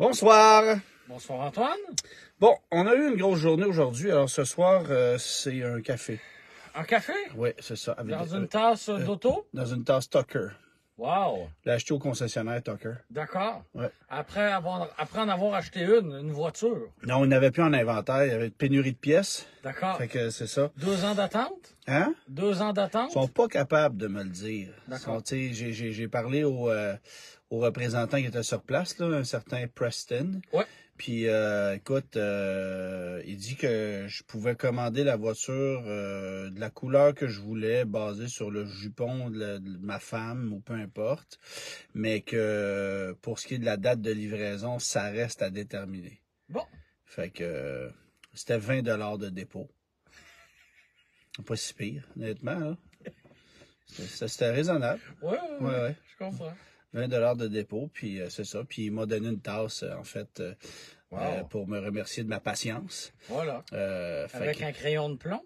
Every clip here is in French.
Bonsoir. Bonsoir Antoine. Bon, on a eu une grosse journée aujourd'hui, alors ce soir, euh, c'est un café. Un café? Oui, c'est ça. dans une tasse euh, d'auto? Euh, dans une tasse Tucker. Wow. Je l'ai au concessionnaire Tucker. D'accord. Après, avoir, après en avoir acheté une, une voiture. Non, on n'avait plus en inventaire, il y avait une pénurie de pièces. D'accord. Fait que c'est ça. Deux ans d'attente? Hein? Deux ans d'attente? Ils sont pas capables de me le dire. D'accord. J'ai parlé au, au représentant qui était sur place, un certain Preston. Ouais. Puis, euh, écoute, euh, il dit que je pouvais commander la voiture euh, de la couleur que je voulais, basée sur le jupon de, ma femme ou peu importe, mais que pour ce qui est de la date de livraison, ça reste à déterminer. Bon. Fait que c'était 20 dollars de dépôt. Pas si pire, honnêtement. Hein. C'était raisonnable. ouais. Je comprends. 20 dollars de dépôt, puis euh, c'est ça. Puis il m'a donné une tasse, euh, en fait, euh, pour me remercier de ma patience. Voilà. Avec un crayon de plomb?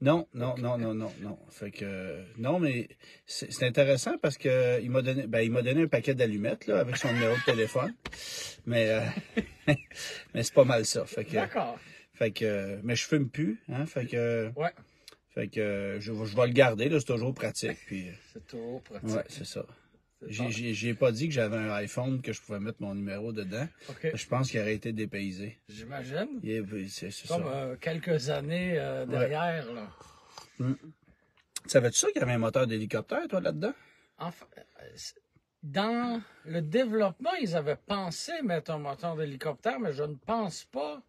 Non, non, non, non, non, non. Fait que non, mais c'est intéressant parce qu'il il m'a donné, ben, il m'a donné un paquet d'allumettes là avec son numéro de téléphone, mais mais c'est pas mal ça. Fait que d'accord. Fait que mais je fume plus, hein. Fait que ouais. Fait que je, je vais le garder là, c'est toujours pratique. Puis c'est toujours pratique. Ouais, c'est ça. Ah. J'ai pas dit que j'avais un iPhone que je pouvais mettre mon numéro dedans. Je pense qu'il aurait été dépaysé. J'imagine. C'est Comme euh, quelques années euh, derrière. Là. Hmm. Savais-tu ça qu'il y avait un moteur d'hélicoptère, toi, là-dedans? Euh, dans le développement, ils avaient pensé mettre un moteur d'hélicoptère, mais je ne pense pas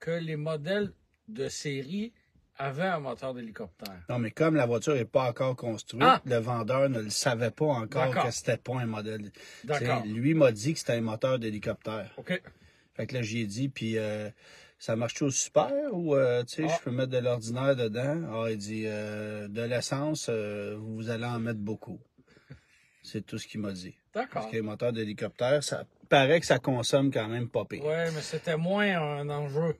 que les modèles de série avait un moteur d'hélicoptère. Non, mais comme la voiture n'est pas encore construite, ah! le vendeur ne le savait pas encore que c'était pas un modèle. D'accord. Lui m'a dit que c'était un moteur d'hélicoptère. OK. Fait que là, j'y ai dit, puis euh, ça marche au super ou euh, tu sais, je ah. peux mettre de l'ordinaire dedans? Ah, il dit, euh, de l'essence, vous allez en mettre beaucoup. C'est tout ce qu'il m'a dit. D'accord. Parce qu'un moteur d'hélicoptère, ça paraît que ça consomme quand même pas pire. Oui, mais c'était moins un enjeu.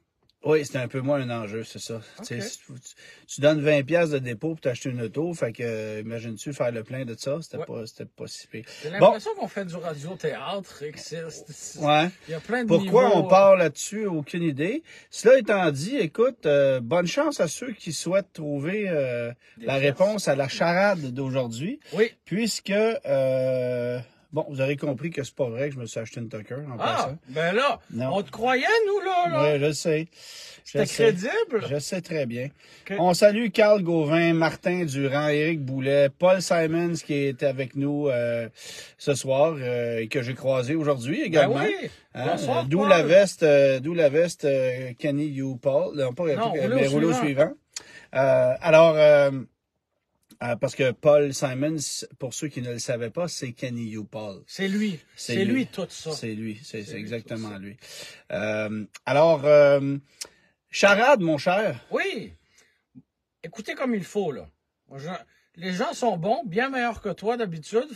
Oui, c'était un peu moins un enjeu, c'est ça. tu, donnes 20 de dépôt pour t'acheter une auto, fait que euh, imagine-tu faire le plein de ça, c'était pas c'était pas si pire. J'ai l'impression qu'on fait du radio théâtre et ouais. il y a plein de Pourquoi on euh, parle là-dessus, aucune idée. Cela étant dit, écoute, euh, bonne chance à ceux qui souhaitent trouver la réponse à la charade d'aujourd'hui. Oui. Puisque Bon, vous aurez compris que c'est pas vrai que je me suis acheté une Tucker en ah, Ben là, on te croyait, nous, là. Oui, je sais. C'était crédible. Je sais très bien. On salue Carl Gauvin, Martin Durand, Éric Boulet, Paul Simons qui est avec nous euh, ce soir euh, et que j'ai croisé aujourd'hui ben également. Ben oui. Hein, euh, d'où la veste, d'où la veste Kenny You Paul. Non, pas, suivant. alors. Euh, parce que Paul Simons, pour ceux qui ne le savaient pas, c'est Kenny U. Paul. C'est lui. C'est lui. tout ça. C'est lui. C'est exactement lui. Euh, alors, euh, charade, mon cher. Oui. Écoutez comme il faut, là. les gens sont bons, bien meilleurs que toi d'habitude.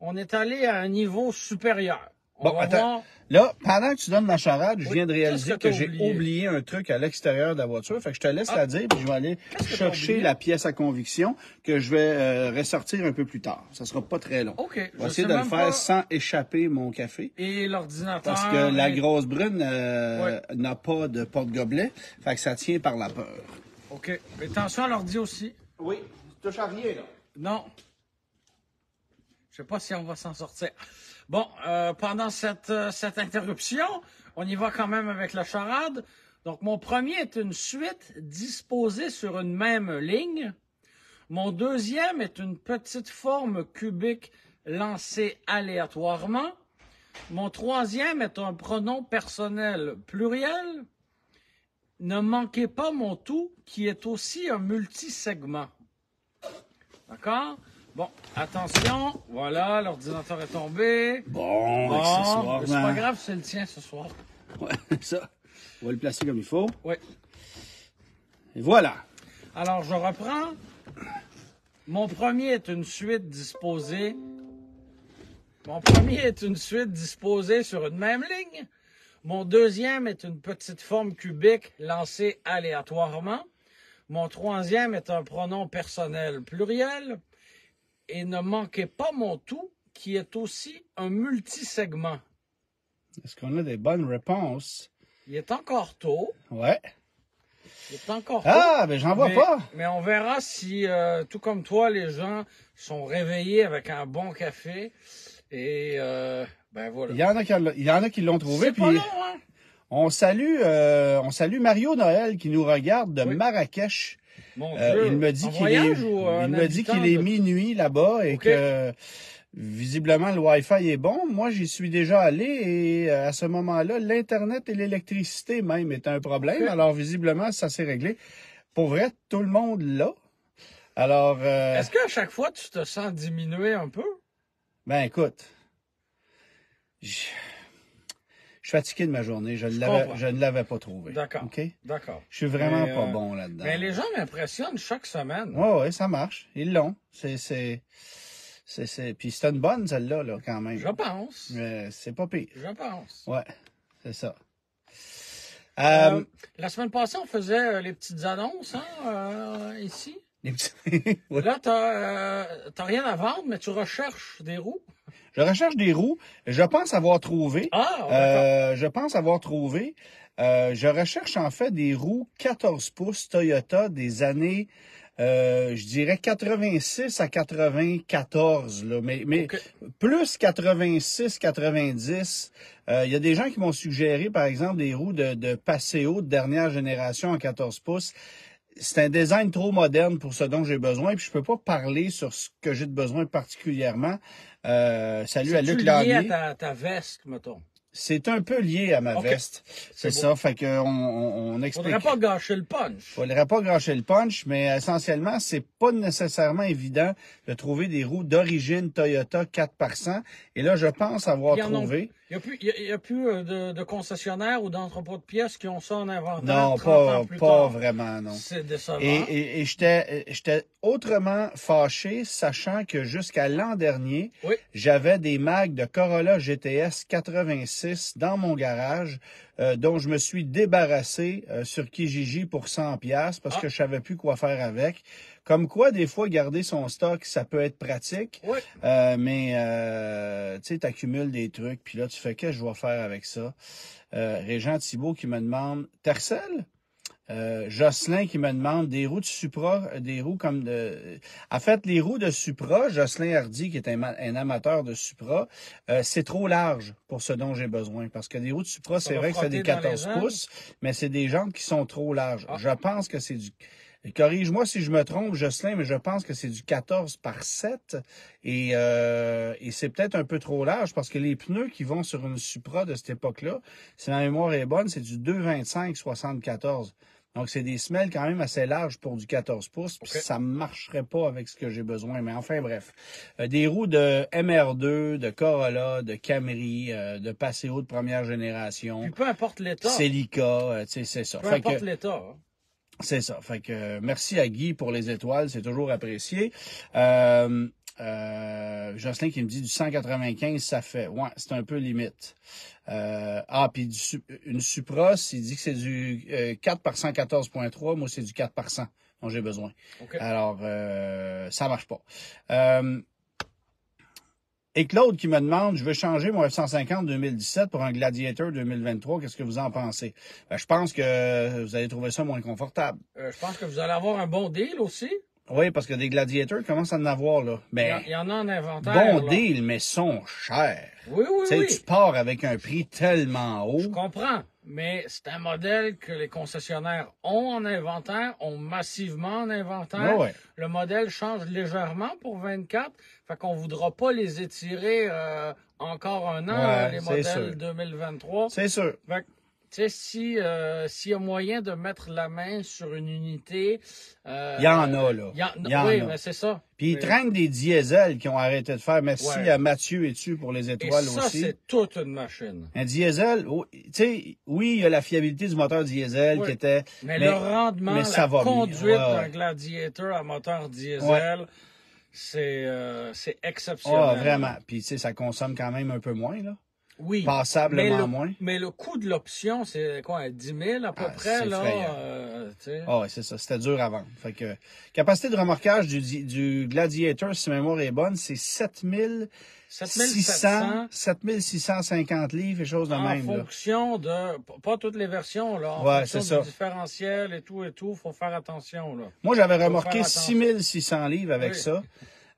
On est allé à un niveau supérieur. Bon, attends. Là, pendant que tu donnes la charade, je viens de réaliser que, j'ai oublié un truc à l'extérieur de la voiture. Fait que je te laisse ah. la dire, puis je vais aller chercher la pièce à conviction que je vais euh, ressortir un peu plus tard. Ça sera pas très long. OK. Je vais essayer de le faire sans échapper mon café. Et l'ordinateur. Parce que la grosse brune euh, n'a pas de porte-gobelet. Fait que ça tient par la peur. OK. Mais attention à l'ordi aussi. Oui. Tu touches à rien, là. Non. Je sais pas si on va s'en sortir. Bon, euh, pendant cette, euh, cette interruption, on y va quand même avec la charade. Donc, mon premier est une suite disposée sur une même ligne. Mon deuxième est une petite forme cubique lancée aléatoirement. Mon troisième est un pronom personnel pluriel. Ne manquez pas mon tout, qui est aussi un multisegment. D'accord? Bon, attention. Voilà, l'ordinateur est tombé. Bon, bon C'est pas ben. grave, c'est le tien ce soir. Ouais, ça. On va le placer comme il faut. Oui. Et voilà. Alors, je reprends. Mon premier est une suite disposée. Mon premier est une suite disposée sur une même ligne. Mon deuxième est une petite forme cubique lancée aléatoirement. Mon troisième est un pronom personnel pluriel et ne manquez pas mon tout, qui est aussi un multisegment. Est-ce qu'on a des bonnes réponses? Il est encore tôt. Ouais. Il est encore tôt. Ah, ben j'en vois pas. Mais on verra si, euh, tout comme toi, les gens sont réveillés avec un bon café. Et euh, ben voilà. Il y en a qui, l'ont trouvé. C'est Pas hein? On salue, euh, on salue Mario Noël qui nous regarde de Marrakech. Euh, il me dit qu'il est, il me dit qu'il est minuit là-bas et que visiblement le Wi-Fi est bon. Moi, j'y suis déjà allé et euh, à ce moment-là, l'internet et l'électricité même est un problème. Alors visiblement, ça s'est réglé. Pour vrai, tout le monde là. Alors. Euh, Est-ce qu'à chaque fois tu te sens diminué un peu? Ben écoute je suis fatigué de ma journée, je, je ne l'avais pas trouvé. D'accord. OK? D'accord. Je suis vraiment pas euh, bon là-dedans. Mais les gens m'impressionnent chaque semaine. Oui, oui, ça marche. Ils l'ont. C'est, c'est, c'est, Puis c'est une bonne, celle-là, quand même. Je pense. Mais c'est pas pire. Je pense. Ouais, c'est ça. Euh, euh, la semaine passée, on faisait les petites annonces hein, ici. Là, euh, t'as rien à vendre, mais tu recherches des roues. Je recherche des roues. Je pense avoir trouvé. Ah, euh, Je pense avoir trouvé. Euh, je recherche en fait des roues 14 pouces Toyota des années, je dirais 86 à 94, là, mais, mais plus 86, 90. Il y a des gens qui m'ont suggéré, par exemple, des roues de, de Paseo de dernière génération en 14 pouces c'est un design trop moderne pour ce dont j'ai besoin, puis je peux pas parler sur ce que j'ai de besoin particulièrement. Euh, salut à Luc Larry. C'est lié à ta, veste, mettons. C'est un peu lié à ma veste. C'est ça, fait qu'on on, on explique. pas gâcher le punch. Faudrait pas gâcher le punch, mais essentiellement, c'est pas nécessairement évident de trouver des roues d'origine Toyota 4%. 100 Et là, je pense avoir trouvé. Il n'y a plus, y a, plus euh, de, concessionnaires ou d'entrepôts de pièces qui ont ça en inventaire. Non, pas, pas vraiment, non. C'est décevant. Et, et, j'étais autrement fâché, sachant que jusqu'à l'an dernier, j'avais des mags de Corolla GTS 86 dans mon garage, euh, dont je me suis débarrassé euh, sur Kijiji pour 100$ parce ah. que je savais plus quoi faire avec. Comme quoi, des fois, garder son stock, ça peut être pratique. Euh, mais, euh, tu sais, tu accumules des trucs, puis là, tu fais qu'est-ce que je dois faire avec ça? Euh, Régent Thibault qui me demande, Tercel? Jocelyn qui me demande des roues de Supra, des roues comme de... En fait, les roues de Supra, Jocelyn Hardy, qui est un, amateur de Supra, c'est trop large pour ce dont j'ai besoin. Parce que les roues de Supra, c'est vrai que c'est des 14 pouces, mais c'est des jambes qui sont trop larges. Ah. Je pense que c'est du... Et corrige-moi si je me trompe, Jocelyn, mais je pense que c'est du 14 par 7. Euh, et, c'est peut-être un peu trop large parce que les pneus qui vont sur une Supra de cette époque-là, si ma mémoire est bonne, c'est du 2,25-74. Donc, c'est des semelles quand même assez larges pour du 14 pouces, ça marcherait pas avec ce que j'ai besoin. Mais enfin, bref. Euh, des roues de MR2, de Corolla, de Camry, euh, de Paseo de première génération. peu importe l'état. Celica, tu sais, c'est ça. Peu importe l'état. Hein. C'est ça. Fait que euh, merci à Guy pour les étoiles, c'est toujours apprécié. Euh, euh, Jocelyn qui me dit du 195, ça fait. Ouais, c'est un peu limite. Euh, ah, puis une Supros, il dit que c'est du 4 euh, par 114.3. Moi, c'est du 4 par 100 dont j'ai besoin. Alors, euh, ça marche pas. Euh, et Claude qui me demande, je veux changer mon F-150 2017 pour un Gladiator 2023. Qu'est-ce que vous en pensez? Ben, je pense que vous allez trouver ça moins confortable. Euh, je pense que vous allez avoir un bon deal aussi. Oui, parce que des gladiateurs commencent à en avoir, là. il y ben, en a en inventaire. Bon deal, mais sont chers. Oui, oui, oui. Tu pars avec un prix tellement haut. Je comprends mais c'est un modèle que les concessionnaires ont en inventaire, ont massivement en inventaire. Le modèle change légèrement pour 24, fait qu'on voudra pas les étirer euh, encore un an, les modèles 2023. C'est sûr. Tu sais, si, euh, s'il y a moyen de mettre la main sur une unité. Euh, il y en a, là. Il y en, oui, a. mais c'est ça. Puis ils traînent des diesels qui ont arrêté de faire. Merci à Mathieu et tu pour les étoiles et ça, aussi. c'est toute une machine. Un diesel, oh, tu sais, oui, il y a la fiabilité du moteur diesel qui était. Mais, le rendement, mais la conduite d'un gladiator à moteur diesel. C'est euh, ah, exceptionnel. Ah, vraiment. Puis, tu sais, ça consomme quand même un peu moins, là oui, passablement mais le, moins. Mais le coût de l'option, c'est quoi, 10 000 à peu ah, près? là. Euh, ah oui, c'est ça. C'était dur avant. capacité de remorquage du, Gladiator, si ma mémoire est bonne, c'est 7 7650 livres et choses de même. En fonction de, pas toutes les versions, là. ouais, c'est ça. différentiel et tout et tout, faut faire attention, là. Moi, j'avais remorqué 6600 livres avec ça.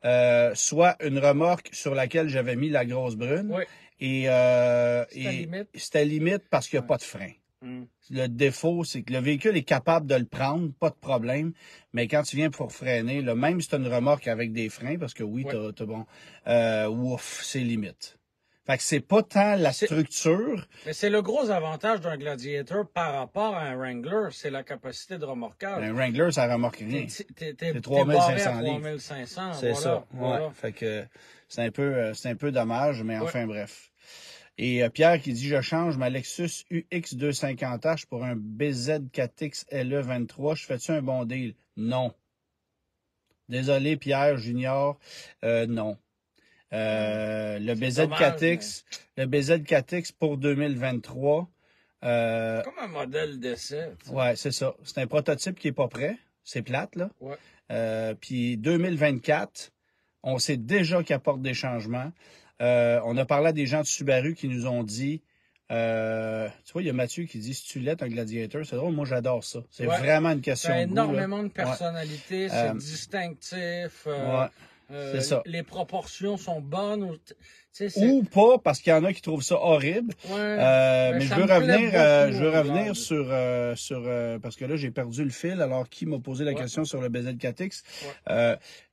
Euh, soit une remorque sur laquelle j'avais mis la grosse brune. Oui. Et, à euh, c'était limite parce qu'il n'y a pas de frein. Mm. Le défaut, c'est que le véhicule est capable de le prendre, pas de problème, mais quand tu viens pour freiner, même si tu as une remorque avec des freins, parce que oui, bon, euh, ouf, c'est limite. Fait que c'est pas tant la structure. Mais c'est le gros avantage d'un Gladiator par rapport à un Wrangler, c'est la capacité de remorquage. Un Wrangler, ça remorque rien. C'est 3500 livres. C'est ça. Fait que, c'est un peu, euh, c'est un peu dommage, mais enfin bref. Et euh, Pierre qui dit, je change ma Lexus UX250H pour un BZ4X LE23. Je fais-tu un bon deal? Non. Désolé, Pierre Junior. Euh, non. Hmm. le BZ4X, le BZ4X pour 2023. Comme un modèle d'essai. Ouais, c'est ça. C'est un prototype qui est pas prêt. C'est plate, là. puis 2024, on sait déjà qu'il apporte des changements. Euh, on a parlé à des gens de Subaru qui nous ont dit euh, tu vois, il y a Mathieu qui dit si tu l'es un gladiateur, c'est drôle. Moi, j'adore ça. C'est vraiment une question. de énormément de personnalité, c'est euh, distinctif. c'est ça. Les proportions sont bonnes. Ou pas, parce qu'il y en a qui trouvent ça horrible. Euh, ben, mais je veux revenir, euh, je veux revenir sur, euh, sur parce que là, j'ai perdu le fil, alors qui m'a posé la question sur le BZ4X.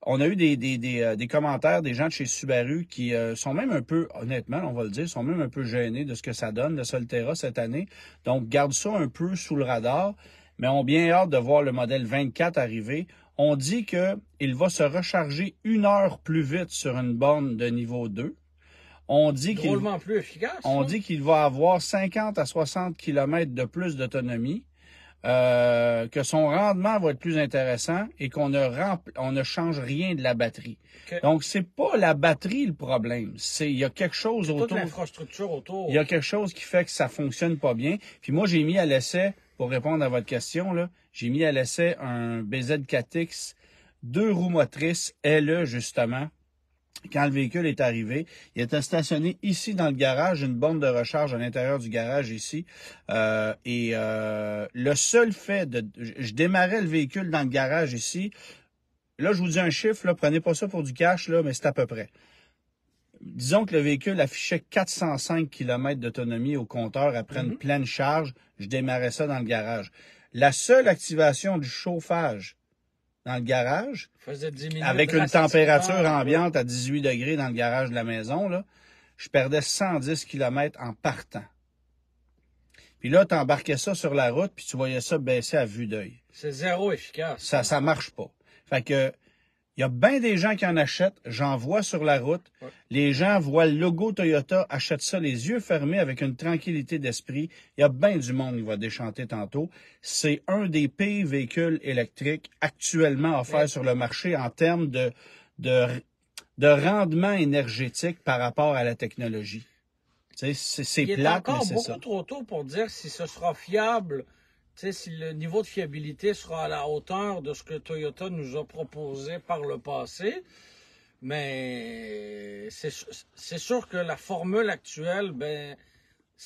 on a eu des, des, des, commentaires des gens de chez Subaru qui sont même un peu, honnêtement, on va le dire, sont même un peu gênés de ce que ça donne, le Solterra cette année. Donc, garde ça un peu sous le radar, mais on bien hâte de voir le modèle 24 arriver on dit qu'il va se recharger une heure plus vite sur une borne de niveau 2. On dit qu'il On dit qu'il va avoir 50 à 60 km de plus d'autonomie, euh, que son rendement va être plus intéressant et qu'on ne on ne change rien de la batterie. Donc, Donc c'est pas la batterie le problème, c'est il y a quelque chose autour. Toute l'infrastructure autour. Il y a quelque chose qui fait que ça fonctionne pas bien. Puis moi j'ai mis à l'essai pour répondre à votre question j'ai mis à l'essai un BZ4X deux roues motrices LE justement quand le véhicule est arrivé, il était stationné ici dans le garage, une borne de recharge à l'intérieur du garage ici. Euh, et euh, le seul fait de... Je démarrais le véhicule dans le garage ici. Là, je vous dis un chiffre, là, prenez pas ça pour du cash, là, mais c'est à peu près. Disons que le véhicule affichait 405 km d'autonomie au compteur après une mhm. pleine charge. Je démarrais ça dans le garage. La seule activation du chauffage, dans le garage. avec une température ambiante à 18 degrés dans le garage de la maison, là, je perdais 110 km en partant. Puis là, tu embarquais ça sur la route, puis tu voyais ça baisser à vue d'œil. C'est zéro efficace. Ça, ça marche pas. Fait que il y a bien des gens qui en achètent. J'en vois sur la route. Les gens voient le logo Toyota, achètent ça les yeux fermés avec une tranquillité d'esprit. Il y a bien du monde qui va déchanter tantôt. C'est un des pires véhicules électriques actuellement offerts sur le marché en termes de, de, rendement énergétique par rapport à la technologie. C'est plate, c'est ça. Il est encore beaucoup trop tôt pour dire si ce sera fiable si le niveau de fiabilité sera à la hauteur de ce que Toyota nous a proposé par le passé. Mais c'est sûr que la formule actuelle, ben,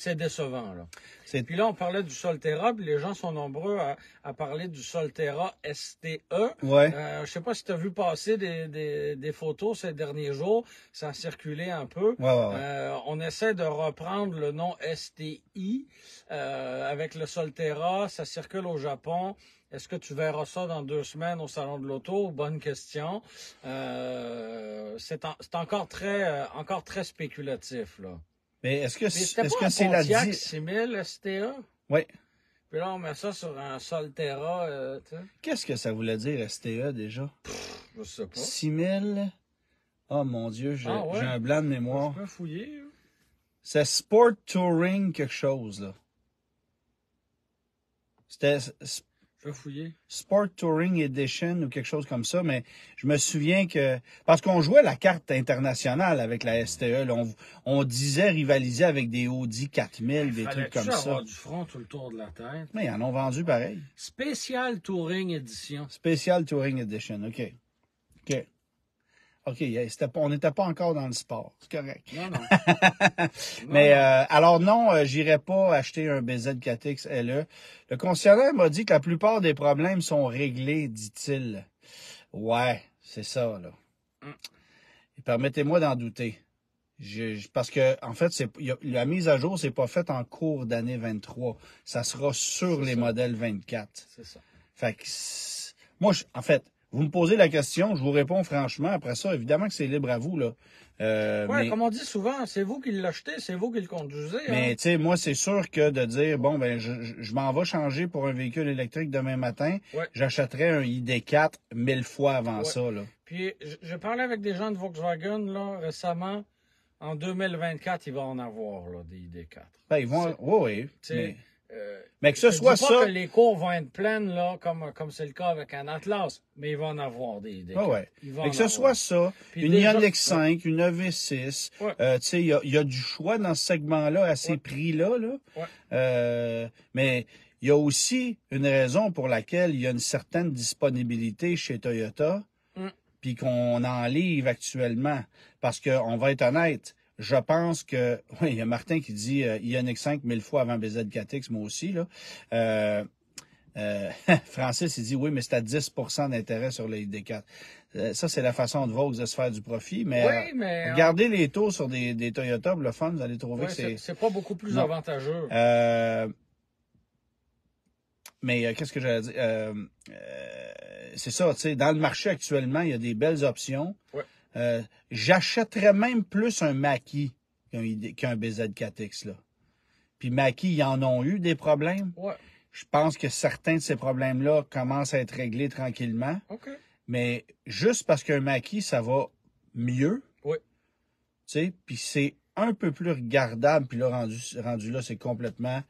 c'est décevant. Là. Et Puis là, on parlait du Solterra, puis les gens sont nombreux à, parler du Solterra STE. Ouais. Euh, je sais pas si tu as vu passer des, photos ces derniers jours, ça a circulé un peu. Euh, on essaie de reprendre le nom STI euh, avec le Solterra, ça circule au Japon. Est-ce que tu verras ça dans deux semaines au salon de l'auto Bonne question. Euh, c'est encore très, encore très spéculatif là. Mais est-ce que c'est est -ce c'est la 6000 STA? Oui. Puis là, on met ça sur un Solterra. Euh, Qu'est-ce que ça voulait dire STA déjà? je sais pas. 6000. Ah, mon Dieu, ah, j'ai un blanc de mémoire. Je peux fouiller. Hein. C'est Sport Touring quelque chose, là. C'était fouiller. Sport Touring Edition ou quelque chose comme ça, mais je me souviens que... Parce qu'on jouait la carte internationale avec la STE. on, disait rivaliser avec des Audi 4000, des trucs comme ça. du front tout le tour de la tête. Mais ils en ont vendu pareil. Spécial Touring Edition. Spécial Touring Edition, OK. OK. OK, on n'était pas encore dans le sport. C'est correct. Non, non. Mais euh, alors non, je euh, j'irai pas acheter un BZ 4X e. LE. Le concessionnaire m'a dit que la plupart des problèmes sont réglés, dit-il. Ouais, c'est ça, là. Mm. Permettez-moi d'en douter. parce que en fait, la mise à jour, c'est pas faite en cours d'année 23. Ça sera sur les modèles 24. C'est ça. Fait que, moi, en fait, vous me posez la question, je vous réponds franchement. Après ça, évidemment que c'est libre à vous. là. Euh, comme on dit souvent, c'est vous qui l'achetez, c'est vous qui le conduisez. Hein. Mais tu sais, moi, c'est sûr que de dire, bon, ben, je, m'en vais changer pour un véhicule électrique demain matin, j'achèterais un ID4 mille fois avant ça. Là. Puis, je, parlé parlais avec des gens de Volkswagen là, récemment. En 2024, il va en avoir là, des ID4. Ben, ils vont... Oui, oui. Euh, mais que ce soit pas ça. que les cours vont être pleines, là, comme, comme c'est le cas avec un Atlas, mais il va en avoir des. Ah mais que ce soit ça, une Ioniq 5, une EV6, euh, tu sais, il y, a, du choix dans ce segment-là, à ces prix-là, là. Euh, mais il y a aussi une raison pour laquelle il y a une certaine disponibilité chez Toyota, mm. puis qu'on en livre actuellement. Parce qu'on va être honnête, je pense que, oui, il y a Martin qui dit euh, a 5 mille fois avant BZ4X, moi aussi, là. Euh, euh, Francis, il dit oui, mais c'est à 10 d'intérêt sur les ID4. Euh, ça, c'est la façon de Vaux de se faire du profit, mais, oui, regardez les taux sur des, Toyota, le fun, vous allez trouver que c'est. C'est pas beaucoup plus avantageux. Mais qu'est-ce que j'allais dire? c'est ça, tu sais, dans le marché actuellement, il y a des belles options. Oui. Euh, j'achèterais même plus un maquis qu'un bz 4 Là. Puis maquis, ils en ont eu des problèmes. Je pense que certains de ces problèmes-là commencent à être réglés tranquillement. Mais juste parce qu'un maquis, ça va mieux. Oui. puis c'est un peu plus regardable. Puis là, rendu, rendu là, c'est complètement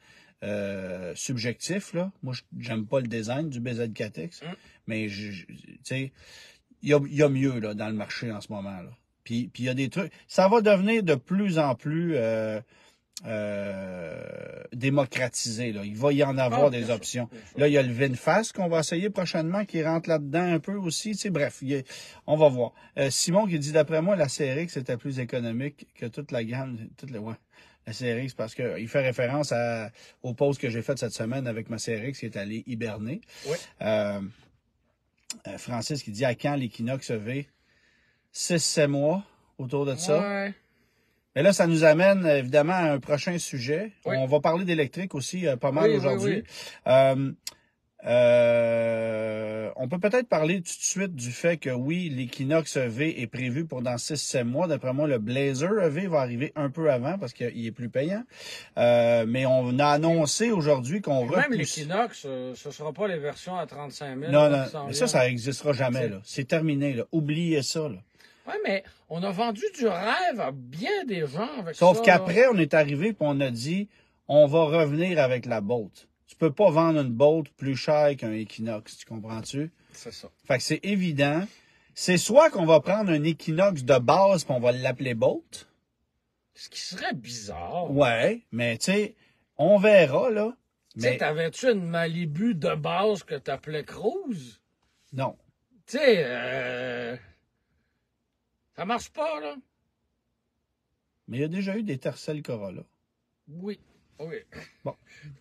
euh, subjectif. Là. Moi, j'aime pas le design du BZ4X. Mm. Mais, tu sais, il y a, mieux dans le marché en ce moment. Là. Puis, il y a des trucs. Ça va devenir de plus en plus euh, euh, démocratisé. Il va y en avoir ah, des options. là, il y a le VinFast qu'on va essayer prochainement qui rentre là-dedans un peu aussi. bref, on va voir. Euh, Simon qui dit d'après moi, la CRX était plus économique que toute la gamme. la, CRX parce qu'il fait référence à, au que j'ai fait cette semaine avec ma CRX qui est allée hiberner. Oui. Euh, Francis qui dit à quand l'équinoxe V? 6-7 mois autour de ça. Et Mais là, ça nous amène euh, évidemment à un prochain sujet. On va parler d'électrique aussi euh, pas mal aujourd'hui. Euh, on peut peut-être parler tout de suite du fait que oui, l'Equinox EV est prévu pour dans 6-7 mois. D'après moi, le Blazer EV va arriver un peu avant parce qu'il est plus payant. Euh, mais on a annoncé aujourd'hui qu'on va... Même l'Equinox, euh, ce ne sera pas les versions à 35 000. Non, non, mais ça, ça n'existera jamais. C'est terminé. Oubliez ça. Oui, mais on a vendu du rêve à bien des gens avec ça. Sauf qu'après, on est arrivé et on a dit, on va revenir avec la botte. Tu peux pas vendre une Bolt plus chère qu'un Equinox, tu comprends-tu? C'est ça. Fait que c'est évident. C'est soit qu'on va prendre un Equinox de base qu'on on va l'appeler Bolt. Ce qui serait bizarre. Ouais, mais tu sais, on verra, là. Mais... T'avais-tu une Malibu de base que t'appelais Cruise? Non. Tu sais, euh... ça marche pas, là. Mais il y a déjà eu des Tercel Corolla. Oui. Oui. Bon.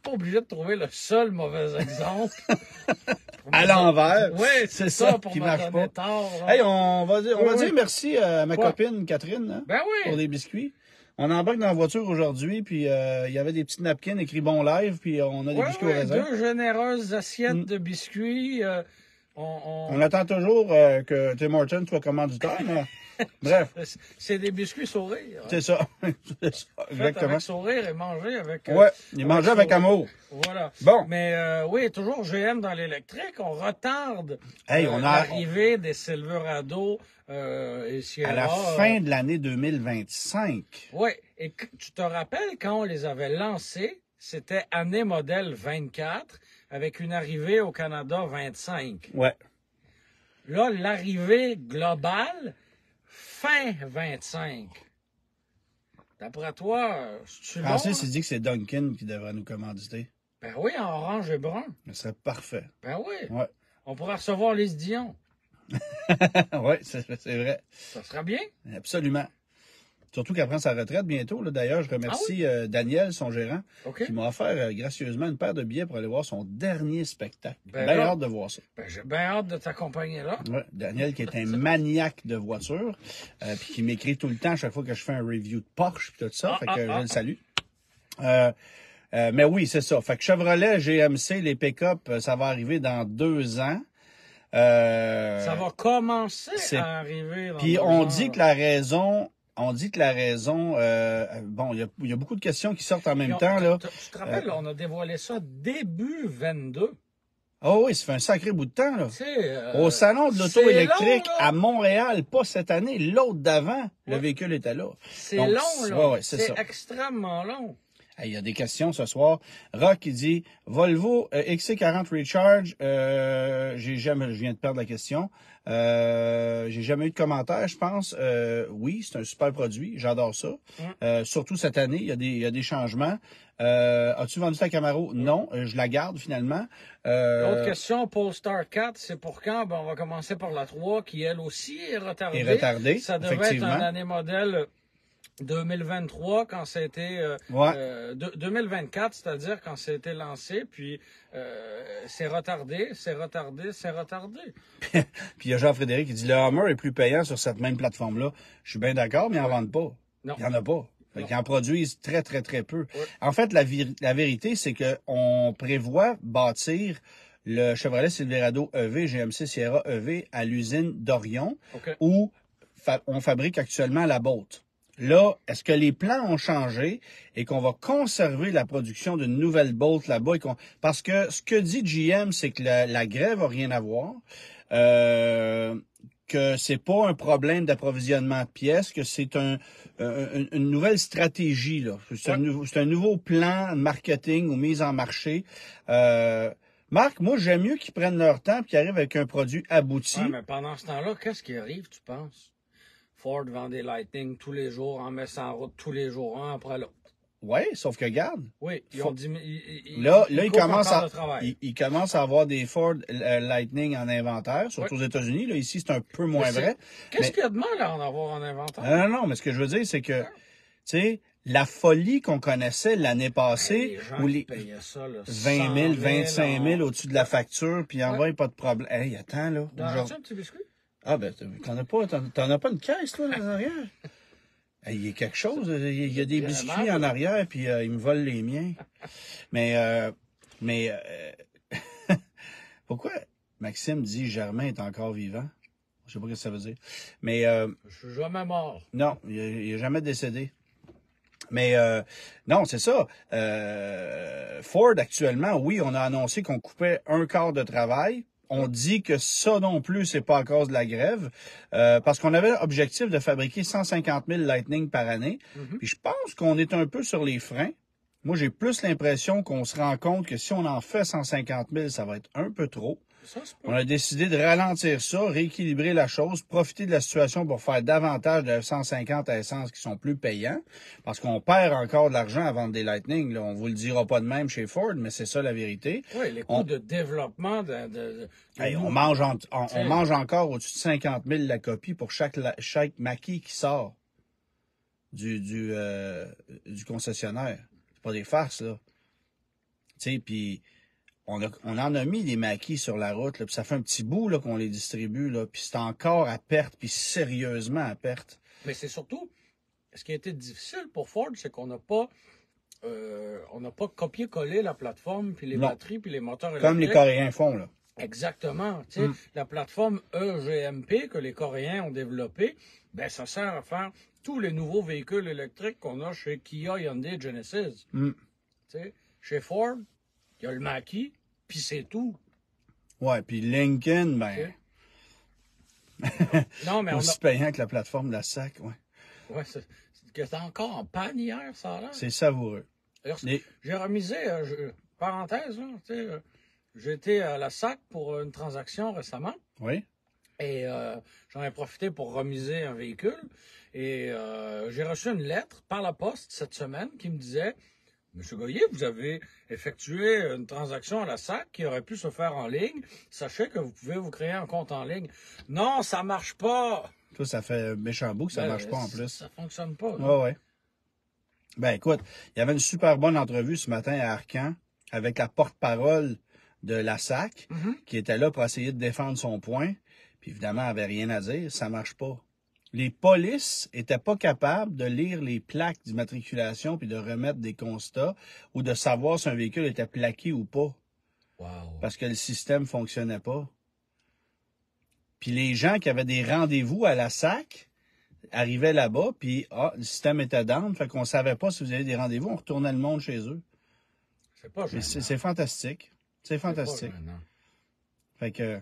Pas obligé de trouver le seul mauvais exemple. à l'envers. Oui, c'est ça, pour qui marche pas. Hein. hey, on va dire, on va dire merci à ma copine Catherine hein, ben pour les biscuits. On embarque dans la voiture aujourd'hui, puis euh, il y avait des petites napkins écrits bon live, puis on a des biscuits au raisin. Deux généreuses assiettes mm. de biscuits. Euh, on, attend toujours euh, que Tim Horton soit commanditaire, mais. Bref. C'est des biscuits sourires. Hein. C'est ça. C'est ça. Exactement. Euh, avec sourire et manger avec. ouais, Oui, mangez avec, amour. Voilà. Bon. Mais euh, oui, toujours GM dans l'électrique. On retarde euh, l'arrivée des Silverado et À la fin de l'année 2025. Oui. Et tu te rappelles quand on les avait lancés, c'était année modèle 24 avec une arrivée au Canada 25. Oui. Là, l'arrivée globale, fin 25. D'après toi, c'est-tu dit que c'est Duncan qui devrait nous commanditer. Ben oui, en orange et brun. Ce serait parfait. Ben oui. Ouais. On pourrait recevoir les Dion. oui, c'est vrai. Ça sera bien. Absolument. Surtout qu'elle prend sa retraite bientôt. D'ailleurs, je ah remercie euh, Daniel, son gérant, qui m'a offert euh, gracieusement une paire de billets pour aller voir son dernier spectacle. Ben, hâte de voir ça. Ben, J'ai bien hâte de t'accompagner là. Daniel, qui est un maniaque de voitures, euh, puis qui m'écrit tout le temps à chaque fois que je fais un review de Porsche, puis tout ça. Ah, fait que je le salue. mais oui, c'est ça. Fait que Chevrolet, GMC, les pick-up, ça va arriver dans deux ans. ça va commencer à arriver. Puis on dit que la raison on dit que la raison, euh, bon, il y, a, beaucoup de questions qui sortent en même temps. Là. Tu te rappelles, euh, on a dévoilé ça début 22. Oh ah oui, ça fait un sacré bout de temps. Euh, Au salon de l'auto électrique à Montréal, pas cette année, l'autre d'avant, le véhicule était là. C'est long, là. c'est extrêmement long. Il y a des questions ce soir. Rock qui dit Volvo euh, XC40 Recharge. Euh, j'ai jamais, je viens de perdre la question. Euh, j'ai jamais eu de commentaire, je pense. Euh, oui, c'est un super produit. J'adore ça. Mm. surtout cette année, il y a des, il y a des changements. As-tu vendu ta Camaro Non, je la garde finalement. Autre question, Star 4, c'est pour quand ben, On va commencer par la 3, qui elle aussi est retardée. Est retardée. Ça devrait être un année modèle 2023 quand c'était euh, été... Euh, 2024 c'est-à-dire quand c'était lancé puis euh, c'est retardé c'est retardé c'est retardé puis il y a Jean-Frédéric qui dit le Hammer est plus payant sur cette même plateforme là je suis bien d'accord mais ils en vendent pas il y en a pas ils en produisent très très très peu en fait la, vérité c'est que on prévoit bâtir le Chevrolet Silverado EV GMC Sierra EV à l'usine d'Orion où on fabrique actuellement la botte Là, est-ce que les plans ont changé et qu'on va conserver la production d'une nouvelle Bolt là-bas? Parce que ce que dit GM, c'est que la, grève n'a rien à voir. Euh, que c'est pas un problème d'approvisionnement de pièces, que c'est euh, une nouvelle stratégie. C'est un, nouveau plan marketing ou mise en marché. Euh, Marc, moi, j'aime mieux qu'ils prennent leur temps et qu'ils arrivent avec un produit abouti. mais pendant ce temps-là, qu'est-ce qui arrive, tu penses? Ford des Lightning tous les jours, en mettant en route tous les jours, un après l'autre. Oui, sauf que garde. Oui, ils ont là, là ils, commencent à, ils, commencent à avoir des Ford euh, Lightning en inventaire, surtout aux États-Unis. ici, c'est un peu moins vrai. Qu'est-ce qu'il y a de mal à en avoir en inventaire? Non, non, non, mais ce que je veux dire, c'est que, tu sais, la folie qu'on connaissait l'année passée, où les ça, là, 20 000, 25 000 au-dessus de la facture, puis en n'y pas de problème. Hey, attends, là. a un petit biscuit? Ah, ben, t'en as pas, t'en as pas une caisse, toi, en arrière? Eh, il y a quelque chose, il y a des biscuits en arrière, puis euh, ils me volent les miens. Mais, euh, mais, euh, pourquoi Maxime dit Germain est encore vivant? Je sais pas ce que ça veut dire. Mais, euh, Je suis jamais mort. Non, il n'est jamais décédé. Mais euh, non, c'est ça. Euh, Ford actuellement, oui, on a annoncé qu'on coupait un quart de travail on dit que ça non plus, c'est pas à cause de la grève, euh, parce qu'on avait l'objectif de fabriquer 150 000 Lightning par année. Mhm. Puis je pense qu'on est un peu sur les freins. Moi, j'ai plus l'impression qu'on se rend compte que si on en fait 150 000, ça va être un peu trop on a décidé de ralentir ça, rééquilibrer la chose, profiter de la situation pour faire davantage de 150 à essence qui sont plus payants, parce qu'on perd encore de l'argent à vendre des Lightning. Là. On vous le dira pas de même chez Ford, mais c'est ça la vérité. Oui, les coûts de développement on, mange on, mange encore au-dessus de 50 000 la copie pour chaque, chaque maquis qui sort du, du, euh, du concessionnaire. C'est pas des farces, là. puis on, en a mis des maquis sur la route, puis ça fait un petit bout là, qu'on les distribue, là, puis c'est encore à perte, puis sérieusement à perte. Mais c'est surtout, ce qui a été difficile pour Ford, c'est qu'on n'a pas... Euh, on pas copié-collé la plateforme, puis les batteries, puis les moteurs électriques. Comme les Coréens font, là. Exactement. Mm. La plateforme EGMP que les Coréens ont développée, ben, ça sert à faire tous les nouveaux véhicules électriques qu'on a chez Kia, Hyundai, Genesis. Mm. Chez Ford, il y a le maquis, puis c'est tout. Ouais, puis Lincoln, ben. non, mais Aussi on payant que la plateforme de la SAC, ouais. Ouais, c'est encore en panne hier, ça là. C'est savoureux. J'ai remisé, euh, parenthèse, hein, sais, euh, j'étais à la SAC pour une transaction récemment. Oui. Et euh, j'en ai profité pour remiser un véhicule. Et j'ai reçu une lettre par la poste cette semaine qui me disait Monsieur Goyer, vous avez effectué une transaction à la SAC qui aurait pu se faire en ligne. Sachez que vous pouvez vous créer un compte en ligne. Non, ça marche pas. Toi, ça fait méchant bout que ça ne ben, marche pas en plus. Ça fonctionne pas. Oui, oui. Ouais. Ben écoute, il y avait une super bonne entrevue ce matin à Arcan avec la porte-parole de la SAC mm-hmm. qui était là pour essayer de défendre son point. Puis évidemment, elle avait rien à dire. Ça marche pas les polices étaient pas capables de lire les plaques d'immatriculation puis de remettre des constats ou de savoir si un véhicule était plaqué ou pas. Parce que le système fonctionnait pas. Puis les gens qui avaient des rendez-vous à la SAC arrivaient là-bas, puis ah, le système était down, fait qu'on savait pas si vous aviez des rendez-vous, on retournait le monde chez eux. C'est pas C'est fantastique. C'est fantastique. fait que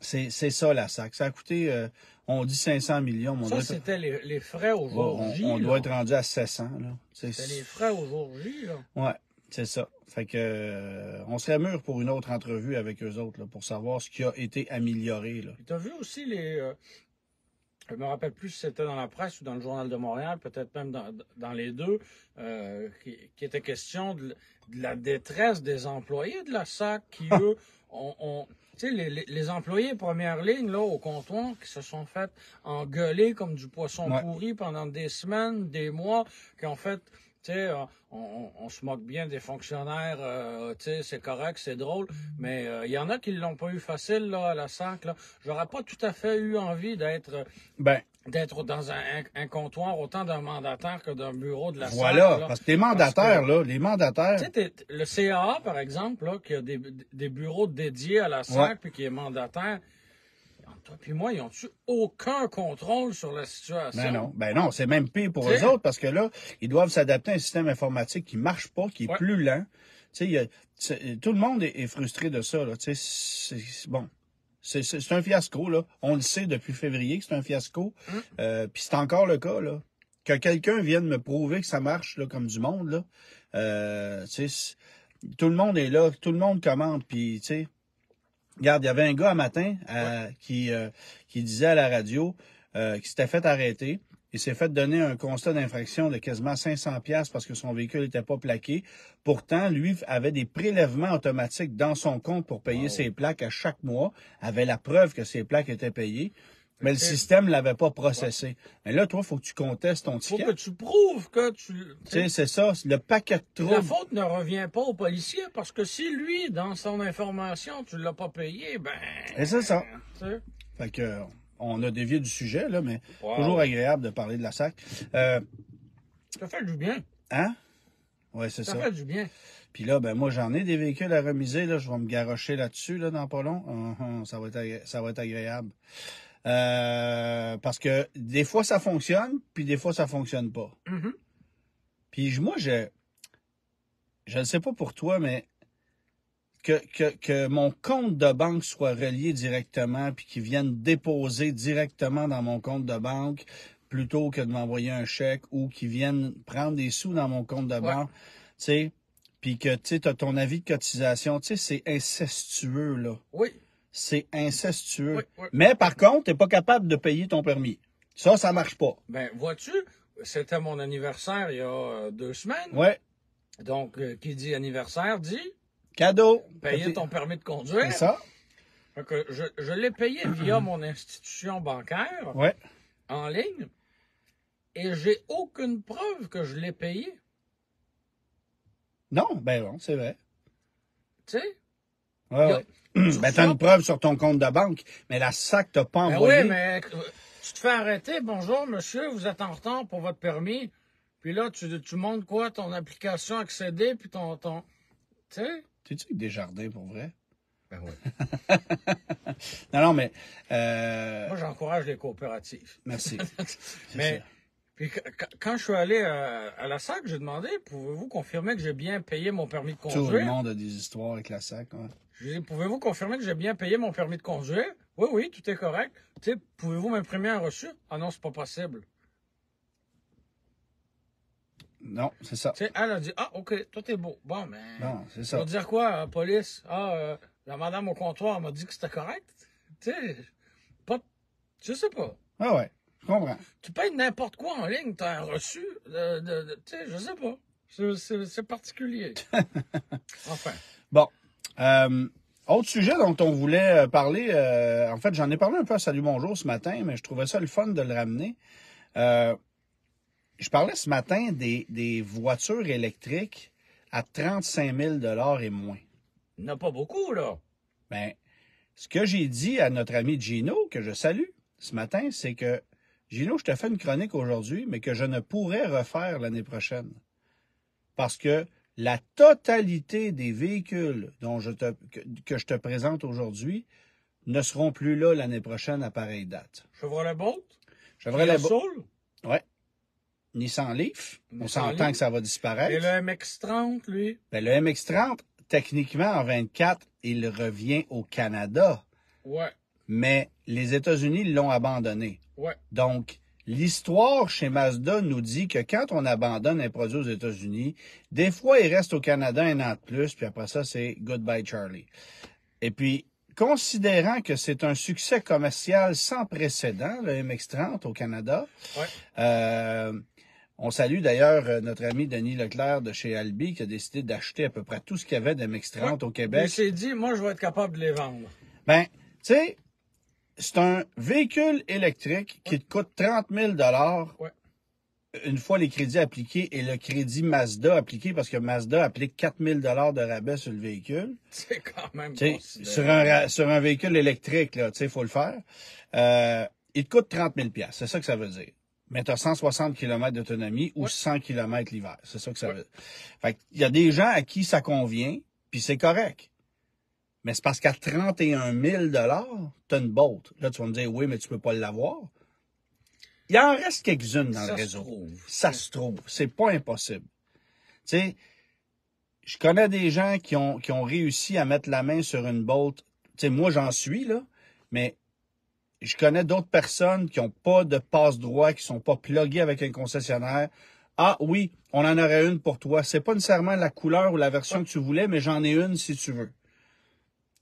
c'est ça la SAC. Ça a coûté euh, on dit 500 millions. mon ça, c'était les, frais aujourd'hui. On, on doit être rendu à 700. C'était les frais aujourd'hui. Oui, c'est ça. Fait que, euh, on serait mûr pour une autre entrevue avec eux autres là, pour savoir ce qui a été amélioré. Tu as vu aussi les, euh, je me rappelle plus si c'était dans la presse ou dans le journal de Montréal, peut-être même dans, les deux, euh, qui, était question de, de, la détresse des employés de la SAC qui, eux, ont... ont tu sais, les, les, les, employés première ligne, là, au comptoir, qui se sont fait engueuler comme du poisson pourri pendant des semaines, des mois, qui ont fait on, se moque bien des fonctionnaires, euh, tu sais, c'est correct, c'est drôle, mais euh, il y en a qui l'ont pas eu facile là, à la SAC. J'aurais pas tout à fait eu envie d'être euh, ben. d'être dans un, comptoir autant d'un mandataire que d'un bureau de la Voilà, SAC, Voilà, parce que les mandataires, là, les mandataires... le CAA, par exemple, qui a des, bureaux dédiés à la SAC, puis qui est mandataire, toi et moi, ils n'ont aucun contrôle sur la situation? Ben non, ben c'est même pire pour eux autres parce que là, ils doivent s'adapter à un système informatique qui ne marche pas, qui est plus lent. tout le monde est, frustré de ça, Tu sais, bon. C'est un fiasco, là. On le sait depuis février que c'est un fiasco. Hein? Euh, puis c'est encore le cas, là. Que quelqu'un vienne me prouver que ça marche là, comme du monde, là. Euh, tout le monde est là, tout le monde commande, puis tu sais. Regarde, il y avait un gars un matin euh, qui, euh, qui disait à la radio euh, qu'il s'était fait arrêter. Il s'est fait donner un constat d'infraction de quasiment 500 pièces parce que son véhicule n'était pas plaqué. Pourtant, lui avait des prélèvements automatiques dans son compte pour payer ses plaques à chaque mois, avait la preuve que ses plaques étaient payées. Mais le système l'avait pas processé. Mais là, toi, il faut que tu contestes ton ticket. Faut que tu prouves que tu. Tu sais, c'est ça, le paquet de troubles. La faute ne revient pas au policier parce que si lui, dans son information, tu l'as pas payé, ben. Et c'est ça. Fait que, on a dévié du sujet là, mais toujours agréable de parler de la SAC. Euh, ça fait du bien. Hein? Ouais, c'est ça. Ça fait du bien. Puis là, ben moi, j'en ai des véhicules à remiser. Là. Je vais me garrocher là-dessus là, dans pas long. Uh-huh. ça, ça va être agréable. Euh, parce que des fois, ça fonctionne, puis des fois, ça fonctionne pas. Mm-hmm. Puis moi, je... Je ne sais pas pour toi, mais que, que, que, mon compte de banque soit relié directement, puis qu'ils viennent déposer directement dans mon compte de banque plutôt que de m'envoyer un chèque ou qu'ils viennent prendre des sous dans mon compte de banque, tu puis que tu as ton avis de cotisation, tu c'est incestueux, là. Oui c'est incestueux. Mais par contre, tu n'es pas capable de payer ton permis. Ça, ça marche pas. Ben, vois-tu, c'était mon anniversaire il y a euh, deux semaines. Ouais. Donc, euh, qui dit anniversaire dit. Cadeau. Payer ton permis de conduire. C'est ça. je, l'ai payé via mon institution bancaire. Ouais. En ligne. Et j'ai aucune preuve que je l'ai payé. Non, ben non, c'est vrai. Tu sais? Oui, oui. ben, une preuve sur ton compte de banque, mais la SAC t'a pas ben envoyé. oui, mais euh, tu te fais arrêter. Bonjour, monsieur, vous êtes en retard pour votre permis. Puis là, tu, tu quoi? Ton application accédée, puis ton... Tu sais? T'es-tu avec Desjardins, pour vrai? Ben oui. non, non, mais... Euh, Moi, j'encourage les coopératives. Merci. mais... Puis quand je suis allé euh, à, la SAC, j'ai demandé, pouvez-vous confirmer que j'ai bien payé mon permis de conduire? Tout le monde a des histoires avec la SAC, pouvez-vous confirmer que j'ai bien payé mon permis de conduire? Oui, oui, tout est correct. Tu pouvez-vous m'imprimer un reçu? Ah non, c'est pas possible. Non, c'est ça. elle a dit, ah, OK, toi, t'es beau. Bon, mais... Non, c'est ça. Pour dire quoi, la euh, police? Ah, euh, la madame au comptoir m'a dit que c'était correct. Tu sais, pas... Je sais pas. Ah ouais, je comprends. Tu payes n'importe quoi en ligne, t'as un reçu tu sais, je sais pas. C'est particulier. enfin. Bon, euh, autre sujet dont on voulait euh, parler, euh, en fait, j'en ai parlé un peu à Salut Bonjour ce matin, mais je trouvais ça le fun de le ramener. je parlais ce matin des, des, voitures électriques à 35 000 et moins. Il n'y pas beaucoup, là. Ben, ce que j'ai dit à notre ami Gino, que je salue ce matin, c'est que Gino, je te fais une chronique aujourd'hui, mais que je ne pourrais refaire l'année prochaine. Parce que la totalité des véhicules que, je te présente aujourd'hui ne seront plus là l'année prochaine à pareille date. Chevrolet Bolt? Chevrolet Bolt. Soul? Ouais. Nissan Leaf. on s'entend que ça va disparaître. Et le MX-30, lui? Ben, le MX-30, techniquement, en 24, il revient au Canada. Ouais. Mais les États-Unis l'ont abandonné. Ouais. Donc, L'histoire chez Mazda nous dit que quand on abandonne un produit aux États-Unis, des fois, il reste au Canada un an de plus, puis après ça, c'est Goodbye Charlie. Et puis, considérant que c'est un succès commercial sans précédent, le MX-30 au Canada, euh, on salue d'ailleurs euh, notre ami Denis Leclerc de chez Albi qui a décidé d'acheter à peu près tout ce qu'il y avait de MX-30 au Québec. Il s'est dit, moi, je vais être capable de les vendre. Ben, tu sais, c'est un véhicule électrique qui te coûte 30 000 dollars une fois les crédits appliqués et le crédit Mazda appliqué, parce que Mazda applique 4 000 de rabais sur le véhicule. C'est quand même sur un, sur un véhicule électrique, là, tu faut le faire. Euh, il te coûte 30 000 c'est ça que ça veut dire. Mais tu as 160 km d'autonomie ou 100 km l'hiver. C'est ça que ça veut dire. Fait il y a des gens à qui ça convient, puis c'est correct. Mais c'est parce qu'à 31 000 tu as une botte. Là, tu vas me dire, oui, mais tu ne peux pas l'avoir. Il en reste quelques-unes dans le réseau. Ça se trouve. C'est pas impossible. Tu sais, je connais des gens qui ont, qui ont réussi à mettre la main sur une botte. Tu sais, moi, j'en suis, là, mais je connais d'autres personnes qui n'ont pas de passe-droit, qui ne sont pas pluguées avec un concessionnaire. Ah oui, on en aurait une pour toi. C'est pas nécessairement la couleur ou la version que tu voulais, mais j'en ai une si tu veux.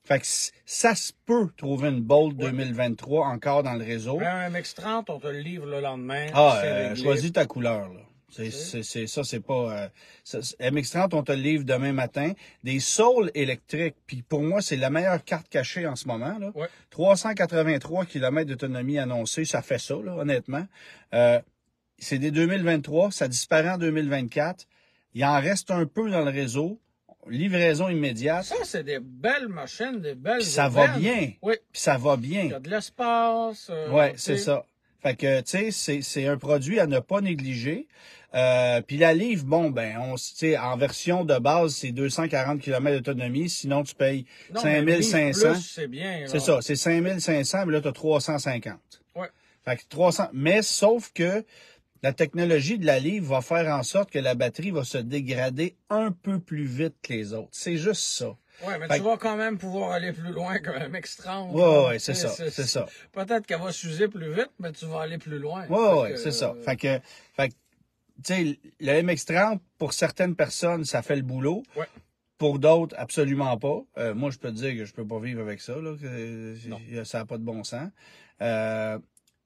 Fait que ça se peut trouver une Bolt 2023 encore dans le réseau. Un MX-30, on te le livre le lendemain. Ah, euh, choisis ta couleur, là. C'est, c'est, ça, c'est pas... Euh, MX-30, on te le livre demain matin. Des saules électriques, puis pour moi, c'est la meilleure carte cachée en ce moment. Là. 383 km d'autonomie annoncée, ça fait ça, là, honnêtement. Euh, c'est des 2023, ça disparaît en 2024. Il en reste un peu dans le réseau livraison immédiate. Ça, c'est des belles machines, des belles. Puis ça va bien. Oui. Puis ça va bien. Il y a de l'espace. Euh, oui, c'est ça. Fait que, tu sais, c'est un produit à ne pas négliger. Euh, puis la livre, bon, ben, on, en version de base, c'est 240 km d'autonomie. Sinon, tu payes 5500. C'est bien. C'est ça, c'est 5500, mais là, tu as 350. Ouais. Fait que 300. Mais sauf que la technologie de la livre va faire en sorte que la batterie va se dégrader un peu plus vite que les autres. C'est juste ça. Oui, mais tu vas quand même pouvoir aller plus loin qu'un MX-30. Oui, ouais, c'est ça, c'est ça. Peut-être qu'elle va s'user plus vite, mais tu vas aller plus loin. Oui, ouais, c'est ça. Euh, fait que, fait tu le MX-30, pour certaines personnes, ça fait le boulot. Pour d'autres, absolument pas. Euh, moi, je peux te dire que je peux pas vivre avec ça. ça n'a pas de bon sens. Euh,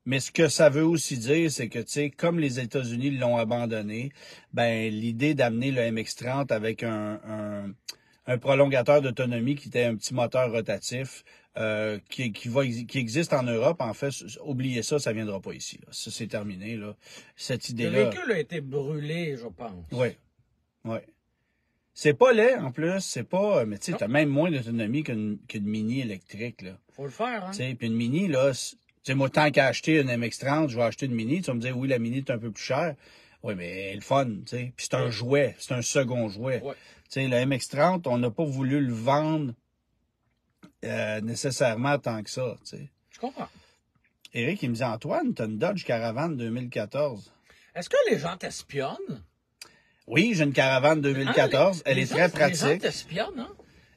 mais ce que ça veut aussi dire, c'est que, tu sais, comme les États-Unis l'ont abandonné, ben l'idée d'amener le MX-30 avec un, un, prolongateur d'autonomie qui était un petit moteur rotatif, euh, qui, qui, va, qui existe en Europe, en fait, oubliez ça, ça ne viendra pas ici. Ça, C'est terminé, là. Cette idée-là... Le véhicule a été brûlé, je pense. Oui, oui. C'est pas laid, en plus. C'est pas. Euh, mais tu sais, t'as même moins d'autonomie qu'une qu'une mini électrique, là. Faut le faire, hein. Tu sais, puis une mini, là, tu sais, moi, tant qu'à acheter une MX-30, je vais acheter une Mini. Tu vas me dire, oui, la Mini est un peu plus chère. Oui, mais elle est le fun, tu sais. Puis c'est un jouet, c'est un second jouet. Le Tu sais, la MX-30, on n'a pas voulu le vendre euh, nécessairement tant que ça, tu sais. Je comprends. Éric, il me dit, Antoine, as une Dodge Caravan 2014. Est-ce que les gens t'espionnent? Oui, j'ai une Caravane 2014. Ah, elle est très pratique. Les gens t'espionnent, hein?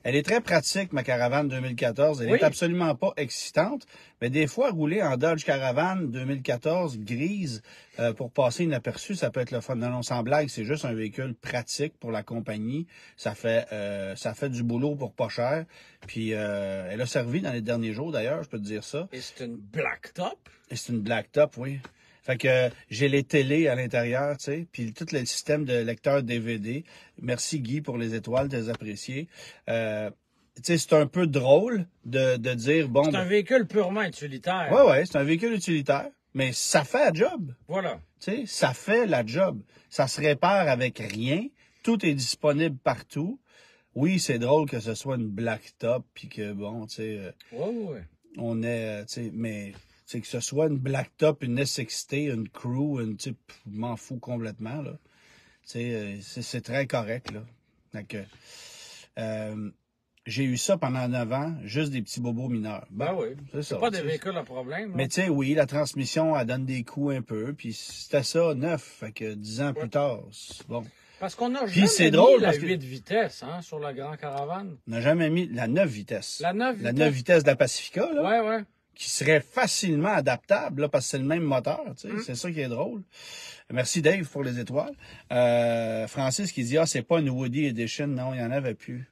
Elle est très pratique, ma caravane 2014. Elle est absolument pas excitante. Mais des fois, rouler en Dodge Caravane 2014 grise euh, pour passer inaperçu, ça peut être le fun. Non, non, sans blague, c'est juste un véhicule pratique pour la compagnie. Ça fait, euh, ça fait du boulot pour pas cher. Puis euh, elle a servi dans les derniers jours, d'ailleurs, je peux te dire ça. Et c'est une blacktop. Et c'est une black top, oui. Fait que j'ai les télés à l'intérieur, tu sais, puis tout le système de lecteur DVD. Merci Guy pour les étoiles, très apprécié. Euh, sais, c'est un peu drôle de, de dire bon. C'est ben un véhicule purement utilitaire. Oui, oui, c'est un véhicule utilitaire. Mais ça fait la job. Voilà. Tu sais, ça fait la job. Ça se répare avec rien. Tout est disponible partout. Oui, c'est drôle que ce soit une black top puis que bon, tu sais. Euh, ouais, ouais. On est, euh, tu sais, mais c'est que ce soit une Blacktop, une SXT, une Crew, une type, m'en fous complètement. Là. Euh, c'est, c'est très correct. Là. Donc, euh, j'ai eu ça pendant neuf ans, juste des petits bobos mineurs. bah ben oui, c'est pas des véhicules à problème. Mais tu sais, oui, la transmission, elle donne des coups un peu, puis c'était ça, neuf, fait que dix ans plus tard, bon. Parce qu'on a jamais mis drôle la parce que... vitesse, vitesses hein, sur la Grand Caravane. On n'a jamais mis la neuf vitesse La neuf vitesse. La neuf vitesse de la Pacifica, là. Ouais, ouais qui serait facilement adaptable, parce que c'est le même moteur, mm. c'est ça qui est drôle. Merci Dave pour les étoiles. Euh, Francis qui dit, ah, c'est pas une Woody Edition, non, il n'y en avait plus.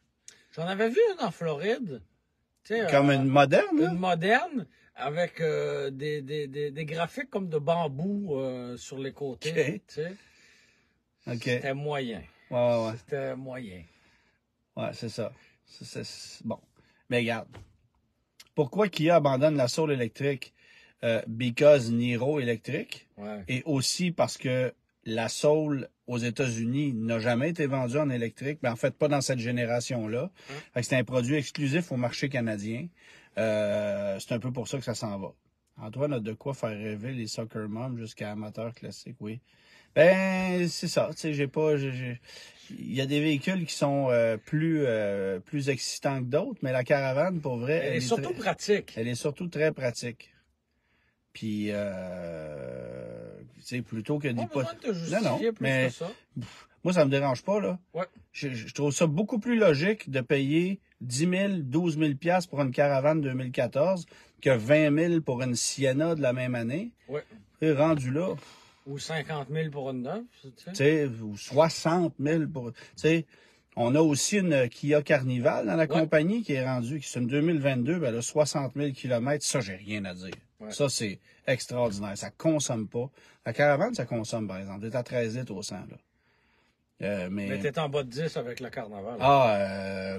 J'en avais vu une en Floride. comme euh, une moderne? Une hein? moderne, avec euh, des, des, graphiques comme de bambou sur les côtés, C'était moyen. C'était moyen. Ouais, c'est ça. bon. Mais regarde, pourquoi Kia abandonne la Soul électrique? Euh, because Niro électrique. Et aussi parce que la Soul aux États-Unis n'a jamais été vendue en électrique, mais en fait pas dans cette génération-là. Hein? C'est un produit exclusif au marché canadien. Euh, c'est un peu pour ça que ça s'en va. Antoine a de quoi faire rêver les soccer moms jusqu'à amateurs classiques, oui. Ben, c'est ça. Tu sais, j'ai pas. Il y a des véhicules qui sont euh, plus, euh, plus excitants que d'autres, mais la caravane, pour vrai. Elle, est, surtout pratique. Elle est surtout très pratique. Puis, euh, tu sais, plutôt que de Non, non, mais. ça. moi, ça me dérange pas, là. Ouais. Je, trouve ça beaucoup plus logique de payer 10 000, 12 000 pour une caravane 2014 que 20 000 pour une Sienna de la même année. Et rendu là. Ou 50 000 pour une neuve, tu sais. Ou 60 000 pour... Tu sais, on a aussi une euh, Kia Carnival dans la compagnie qui est rendue, qui est une 2022, ben, elle a 60 000 km. Ça, j'ai rien à dire. Ça, c'est extraordinaire. Ça consomme pas. La caravane, ça consomme, par exemple. T'es à 13 litres au 100, là. Euh, mais mais t'es en bas de 10 avec la carnaval. Ah,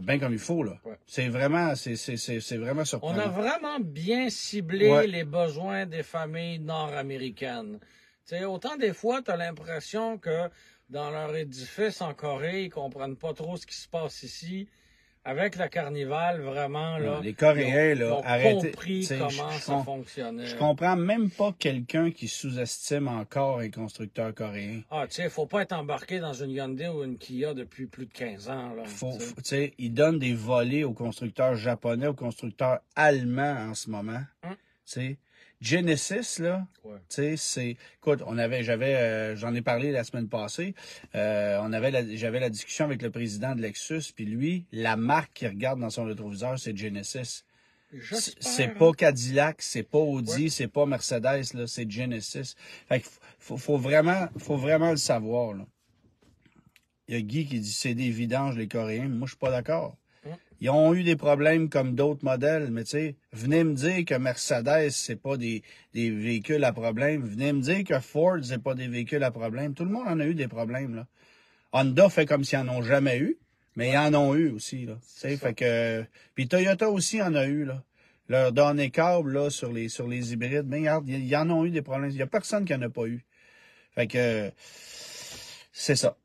euh, comme il faut, là. C'est vraiment, c'est, c'est, vraiment surprenant. On a vraiment bien ciblé les besoins des familles nord-américaines autant des fois, tu as l'impression que dans leur édifice en Corée, ils comprennent pas trop ce qui se passe ici. Avec la carnaval vraiment, là. Les Coréens, ont, compris comment ça fonctionnait. Je comprends même pas quelqu'un qui sous-estime encore les constructeurs coréens. Ah, tu faut pas être embarqué dans une Hyundai ou une Kia depuis plus de 15 ans, là. Faut, ils donnent des volets aux constructeurs japonais, aux constructeurs allemands en ce moment. Hein? Genesis, là, tu sais, c'est. Écoute, on avait, j'avais, euh, j'en ai parlé la semaine passée. Euh, on avait, j'avais la discussion avec le président de Lexus, puis lui, la marque qu'il regarde dans son rétroviseur, c'est Genesis. C'est pas hein. Cadillac, c'est pas Audi, c'est pas Mercedes, là, c'est Genesis. Fait que faut, vraiment, faut vraiment le savoir, là. Il y a Guy qui dit c'est des vidanges, les Coréens. Moi, je suis pas d'accord. Ils ont eu des problèmes comme d'autres modèles, mais tu sais, venez me dire que Mercedes, c'est pas des, des véhicules à problème. Venez me dire que Ford, c'est pas des véhicules à problème. Tout le monde en a eu des problèmes, là. Honda fait comme s'ils en ont jamais eu, mais ils en ont eu aussi, là. Tu sais, fait que... Puis Toyota aussi en a eu, là leur donné câble là, sur les sur les hybrides, Mais regarde, ils en ont eu des problèmes. Il y a personne qui en a pas eu. Fait que c'est ça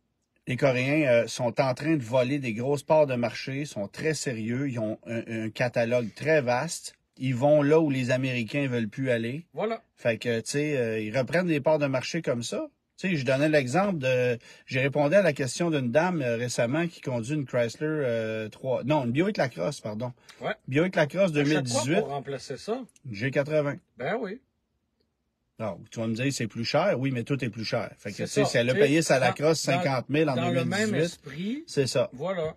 les Coréens euh, sont en train de voler des grosses parts de marché, sont très sérieux, ils ont un, catalogue très vaste. Ils vont là où les Américains veulent plus aller. Voilà. Fait que, tu sais, euh, ils reprennent des parts de marché comme ça. Tu sais, je donnais l'exemple de... J'ai répondu à la question d'une dame euh, récemment qui conduit une Chrysler 3... Non, une Buick Lacrosse, pardon. Ouais. Buick Lacrosse 2018. pour remplacer ça? G80. Ben oui. Non, ah, tu vas me dire c'est plus cher, oui, mais tout est plus cher. Fait que c'est elle a payé sa lacrosse 50 000 en dans 2018. Dans le même esprit. C'est ça. Voilà.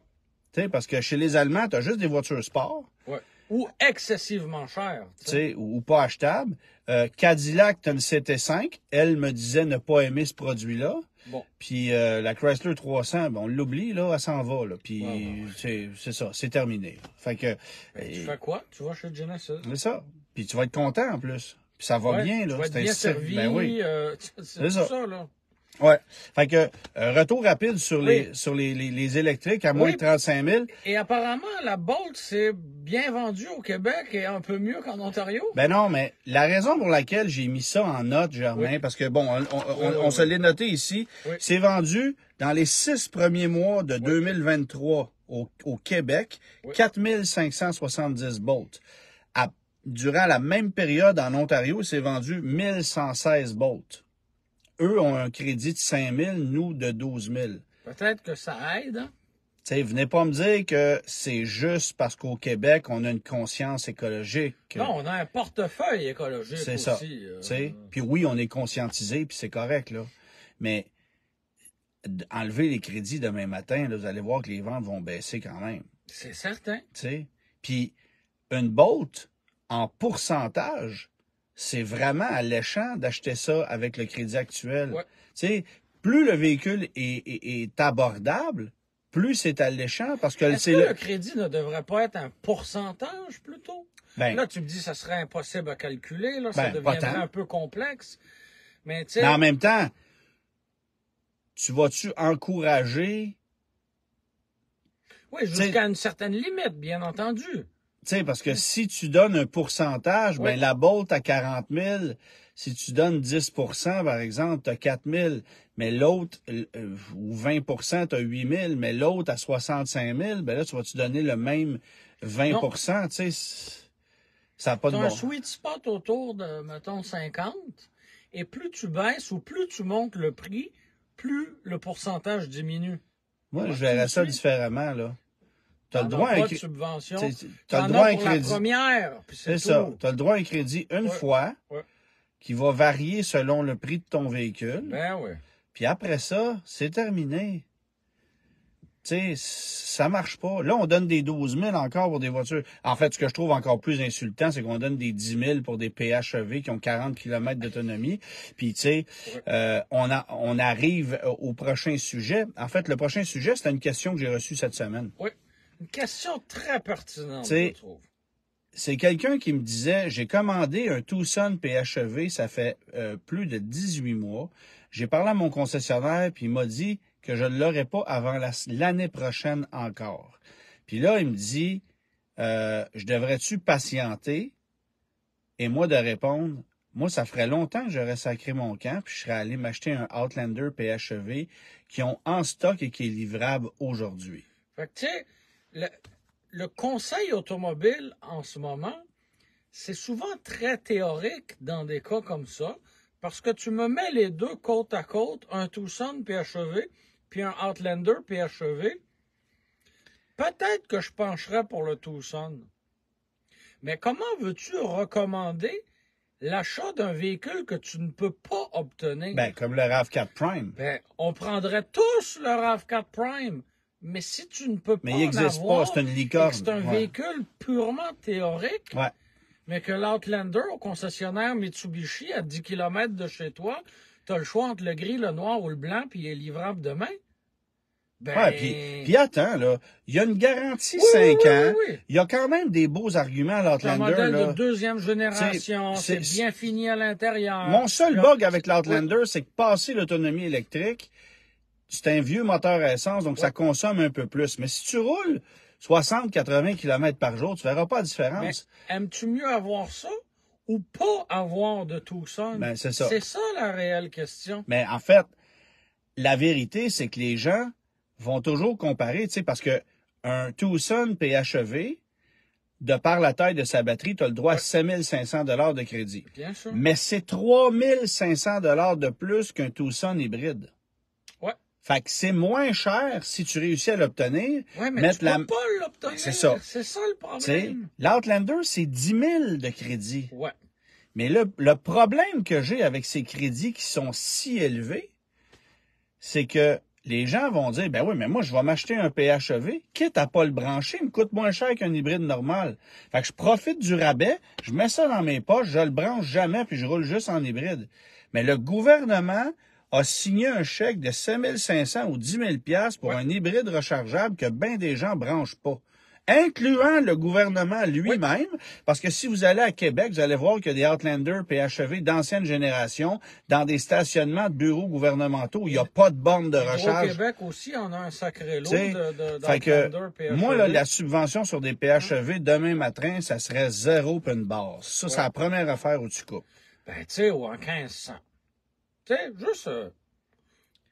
Tu sais, parce que chez les Allemands, tu as juste des voitures sport. Ou excessivement chères. Tu sais, ou, pas achetables. Euh, Cadillac, tu as une CT5. Elle me disait ne pas aimer ce produit-là. Bon. Puis euh, la Chrysler 300, ben, on l'oublie, là, elle s'en va. Là. Puis c'est ça, c'est terminé. Fait que... Ben, tu fais quoi? Tu vas chez Genesis. C'est ça. Puis tu vas être content en plus. Puis ça va bien, là. C'est bien servi. Ben oui. Euh, c'est ça. ça, là. Oui. Fait que euh, retour rapide sur les sur les, les, électriques à moins de 35 000. Et apparemment la Bolt s'est bien vendue au Québec et un peu mieux qu'en Ontario. Ben non, mais la raison pour laquelle j'ai mis ça en note, Germain, parce que bon, on, se l'est noté ici, c'est vendu dans les six premiers mois de 2023 au, au Québec, 4570 Bolt durant la même période en Ontario, s'est vendu 1116 bottes. Eux ont un crédit de 5000, nous de 12 000. Peut-être que ça aide. Hein? sais, venez pas me dire que c'est juste parce qu'au Québec, on a une conscience écologique. Non, on a un portefeuille écologique C'est ça. Euh. Puis oui, on est conscientisé, puis c'est correct, là. Mais enlever les crédits demain matin, vous allez voir que les ventes vont baisser quand même. C'est certain. Puis une botte, en pourcentage, c'est vraiment alléchant d'acheter ça avec le crédit actuel. plus le véhicule est, abordable, plus c'est alléchant parce que le... crédit ne devrait pas être un pourcentage plutôt. Ben là, tu me dis ça serait impossible à calculer, là, ça ben, deviendrait un peu complexe. Mais, mais en même temps, tu vas-tu encourager Oui, jusqu'à une certaine limite, bien entendu sais, parce que si tu donnes un pourcentage, ben, oui. la Bolt à 40 000, si tu donnes 10 par exemple, tu as 4 000, mais l'autre, euh, ou 20 tu as 8 000, mais l'autre à 65 000, ben là, tu vas-tu donner le même 20 tu sais, ça n'a pas de bon. un sweet spot autour de, mettons, 50, et plus tu baisses ou plus tu montes le prix, plus le pourcentage diminue. Moi, je verrais ça différemment, là as le droit à un crédit. as le droit à un crédit. c'est ça. Tu as le droit à un crédit une fois, qui va varier selon le prix de ton véhicule. Ben oui. Puis après ça, c'est terminé. Tu sais, ça marche pas. Là, on donne des 12 000 encore pour des voitures. En fait, ce que je trouve encore plus insultant, c'est qu'on donne des 10 000 pour des PHEV qui ont 40 km d'autonomie. Puis, tu sais, euh, on, on arrive au prochain sujet. En fait, le prochain sujet, c'est une question que j'ai reçue cette semaine. Oui. Une question très pertinente, je trouve. C'est quelqu'un qui me disait, j'ai commandé un Tucson PHEV, ça fait euh, plus de 18 mois. J'ai parlé à mon concessionnaire, puis il m'a dit que je ne l'aurais pas avant l'année prochaine encore. Puis là, il me dit, euh, je devrais-tu patienter? Et moi de répondre, moi, ça ferait longtemps que j'aurais sacré mon camp, puis je serais allé m'acheter un Outlander PHEV qui ont en stock et qui est livrable aujourd'hui. Fait que, tu le, conseil automobile en ce moment, c'est souvent très théorique dans des cas comme ça, parce que tu me mets les deux côte à côte, un Tucson PHEV, puis un Outlander PHEV, peut-être que je pencherais pour le Tucson. Mais comment veux-tu recommander l'achat d'un véhicule que tu ne peux pas obtenir? Ben, comme le RAV4 Prime. Ben, on prendrait tous le RAV4 Prime. Mais si tu ne peux pas. Mais il n'existe pas, c'est un véhicule purement théorique. Mais que l'Outlander au concessionnaire Mitsubishi à 10 km de chez toi, tu as le choix entre le gris, le noir ou le blanc, puis il est livrable demain. Ben... puis, attends, là, il y a une garantie 5 ans. il y a quand même des beaux arguments à l'Outlander. C'est un modèle de deuxième génération, c'est bien fini à l'intérieur. Mon seul bug avec l'Outlander, c'est que passer l'autonomie électrique, c'est un vieux moteur à essence, donc ça consomme un peu plus. Mais si tu roules 60-80 km par jour, tu verras pas de différence. Aimes-tu mieux avoir ça ou pas avoir de Tucson? Ben, c'est ça. C'est la réelle question. Mais en fait, la vérité, c'est que les gens vont toujours comparer, tu sais, parce que un Tucson PHEV, de par la taille de sa batterie, tu as le droit à 7500 dollars de crédit. Bien sûr. Mais c'est 3500 dollars de plus qu'un Tucson hybride. Fait que c'est moins cher si tu réussis à l'obtenir. mais tu la... peux pas l'obtenir. C'est ça. C'est ça le problème. L'Outlander, c'est 10 000 de crédit. Ouais. Mais le, problème que j'ai avec ces crédits qui sont si élevés, c'est que les gens vont dire, ben oui, mais moi, je vais m'acheter un PHEV, quitte à pas le brancher, il me coûte moins cher qu'un hybride normal. Fait que je profite du rabais, je mets ça dans mes poches, je le branche jamais, puis je roule juste en hybride. Mais le gouvernement a signé un chèque de 5500 ou 10 000 pour un hybride rechargeable que bien des gens branchent pas incluant le gouvernement lui-même, parce que si vous allez à Québec, vous allez voir qu'il y a des Outlander PHEV d'ancienne génération dans des stationnements de bureaux gouvernementaux. Il n'y a pas de borne de recharge. Au Québec aussi, on a un sacré lot de, de PHEV. Moi, là, la subvention sur des PHEV, e hein? demain matin, ça serait zéro open bar. Ça, c'est la première affaire où tu coupes. Ben, tu sais, ou en 1500. Tu juste euh,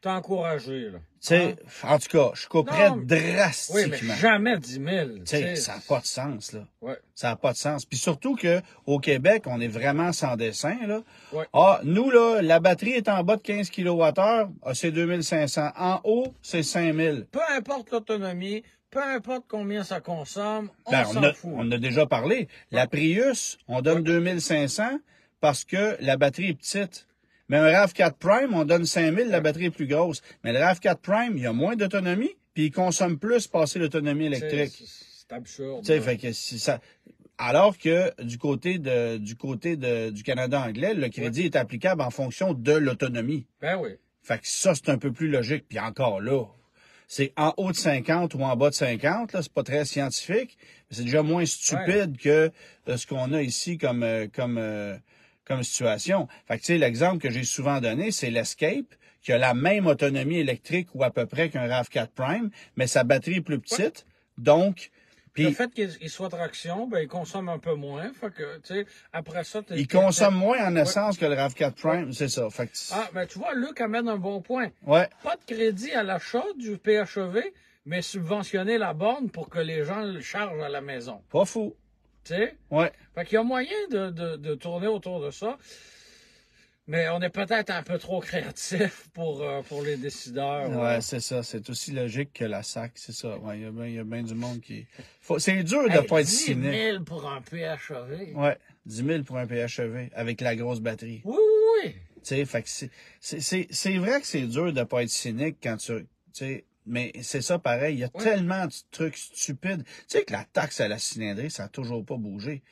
t'encourager, là. Tu sais, hein? en tout cas, je couperais drastiquement. Oui, mais jamais 10 000. Tu sais, ça n'a pas de sens, là. Ouais. Ça n'a pas de sens. Puis surtout qu'au Québec, on est vraiment sans dessin, là. Ouais. Ah, nous, là, la batterie est en bas de 15 kWh, ah, c'est 2500. En haut, c'est 000. Peu importe l'autonomie, peu importe combien ça consomme, on ben, s'en fout. On a déjà parlé. La Prius, on donne 2500 parce que la batterie est petite. Mais ben, un RAV4 Prime, on donne 5000, la batterie est plus grosse. Mais le RAV4 Prime, il a moins d'autonomie, puis il consomme plus passé l'autonomie électrique. C'est absurde. Hein. fait que ça... Alors que du côté de du côté du Canada anglais, le crédit est applicable en fonction de l'autonomie. Ben oui. Fait que ça, c'est un peu plus logique. Puis encore là, c'est en haut de 50 ou en bas de 50, là, c'est pas très scientifique, mais c'est déjà moins stupide que euh, ce qu'on a ici comme euh, comme euh, comme situation. Fait l'exemple que j'ai souvent donné, c'est l'Escape, qui a la même autonomie électrique ou à peu près qu'un RAV4 Prime, mais sa batterie est plus petite. Donc, puis, le fait qu'il soit traction, ben, il consomme un peu moins. après Il consomme moins en essence que le RAV4 Prime, c'est ça. Ah, ben, tu vois, Luc amène un bon point. Pas de crédit à l'achat du PHEV, mais subventionner la borne pour que les gens le chargent à la maison. Pas fou sais? Ouais. Fait qu'il y a moyen de, de, tourner autour de ça. Mais on est peut-être un peu trop créatif pour, euh, pour les décideurs. Ouais, c'est ça. C'est aussi logique que la SAC, c'est ça. Ouais, il y, a bien du monde qui. C'est dur de ne pas être 10 000 pour un PHEV. Ouais, 10 000 pour un PHEV avec la grosse batterie. Oui, oui, oui. Tu sais, fait que c'est c'est vrai que c'est dur de ne pas être cynique quand tu. Tu sais, mais c'est ça pareil. Il y a tellement de trucs stupides. Tu sais que la taxe à la cylindrée, ça n'a toujours pas bougé.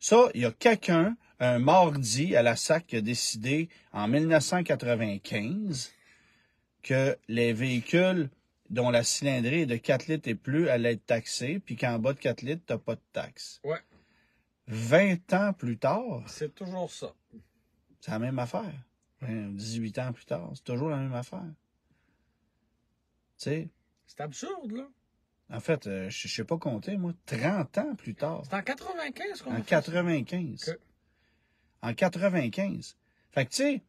Ça, il y a quelqu'un, un mardi à la SAC, qui a décidé en 1995 que les véhicules dont la cylindrée est de 4 litres et plus allaient être taxés, puis qu'en bas de 4 litres, tu pas de taxe. Ouais. 20 ans plus tard. C'est toujours ça. C'est la même affaire. 18 ans plus tard, c'est toujours la même affaire. C'est absurde, là. En fait, euh, je ne sais pas compter, moi, 30 ans plus tard. C'est en 95 qu'on En a fait 95. Ça. En 95. Fait que, tu sais,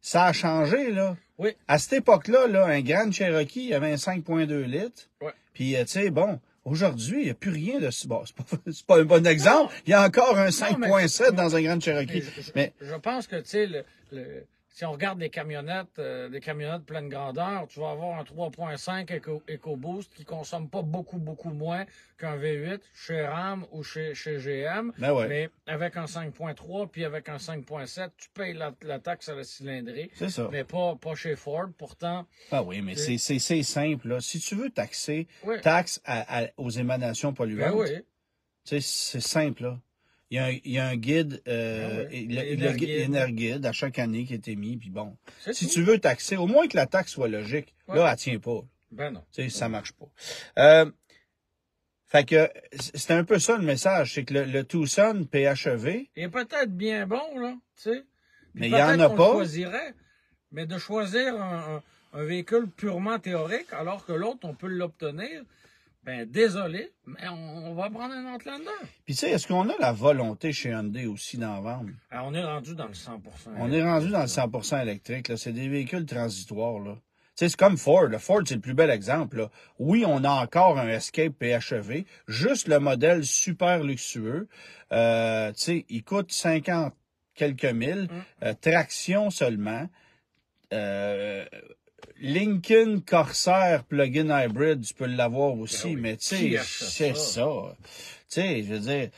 ça a changé, là. Oui. À cette époque-là, là, un Grand Cherokee, il avait un 5.2 litres. Ouais. Puis, euh, tu sais, bon, aujourd'hui, il n'y a plus rien de... Bon, c'est pas, pas un bon exemple. Il y a encore un 5.7 dans un Grand Cherokee. Mais, je, pense que, tu sais, le si on regarde des camionnettes, des euh, camionnettes pleine grandeur, tu vas avoir un 3.5 EcoBoost qui consomme pas beaucoup, beaucoup moins qu'un V8 chez RAM ou chez, GM. Ben mais avec un 5.3 puis avec un 5.7, tu payes la, taxe à la cylindrée. C'est Mais pas, pas chez Ford, pourtant. Ah oui, mais c'est, simple. Si tu veux taxer, taxe aux émanations polluantes. Ben c'est simple, là. Il y, a un, guide, euh, ah guide, à chaque année qui est émis. Puis bon, si tu veux taxer, au moins que la taxe soit logique. Là, elle tient pas. Ben non. ça marche pas. Euh, fait que c'était un peu ça le message, c'est que le, Tucson PHEV est peut-être bien bon là, tu sais. Mais il y en a pas. Choisirait, mais de choisir un véhicule purement théorique, alors que l'autre on peut l'obtenir. Ben, désolé, mais on, va prendre un Outlander. Puis, tu sais, est-ce qu'on a la volonté chez Hyundai aussi d'en vendre? Ah, on est rendu dans le 100 On est rendu dans le 100 électrique. C'est des véhicules transitoires. là. Tu sais, c'est comme Ford. Ford, c'est le plus bel exemple. Oui, on a encore un Escape PHEV, juste le modèle super luxueux. Euh, tu sais, il coûte 50 quelques mille, hum. euh, traction seulement. Euh, Lincoln Corsair plug-in hybrid, tu peux l'avoir ben aussi, mais tu sais, c'est ça. Tu sais, je veux dire,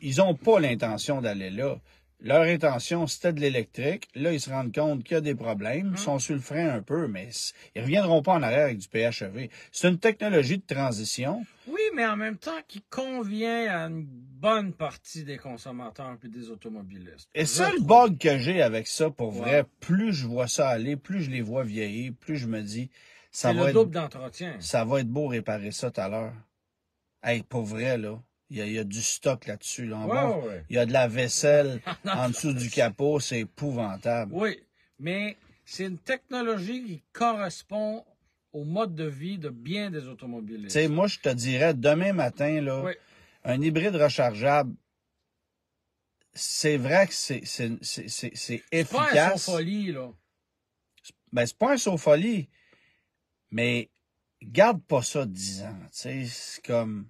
ils ont pas l'intention d'aller là. Leur intention, c'était de l'électrique. Là, ils se rendent compte qu'il y a des problèmes. Mhm. Ils sont sur le frein un peu, mais ils ne reviendront pas en arrière avec du PHEV. C'est une technologie de transition. Oui, mais en même temps qui convient à une bonne partie des consommateurs et des automobilistes. Et ça, le bug que j'ai avec ça, pour vrai, plus je vois ça aller, plus je les vois vieillir, plus je me dis, ça va le double d'entretien. Ça va être beau réparer ça tout à l'heure. Hey, pour vrai, là. Il y, a, du stock là-dessus. Là, bas Il y a de la vaisselle ah, en dessous du capot. C'est épouvantable. Oui, mais c'est une technologie qui correspond au mode de vie de bien des automobilistes. sais, moi, je te dirais, demain matin, là, un hybride rechargeable, c'est vrai que c'est efficace. pas un saut-folie, là. Ben, c'est pas un saut-folie, mais garde pas ça 10 ans. C'est comme...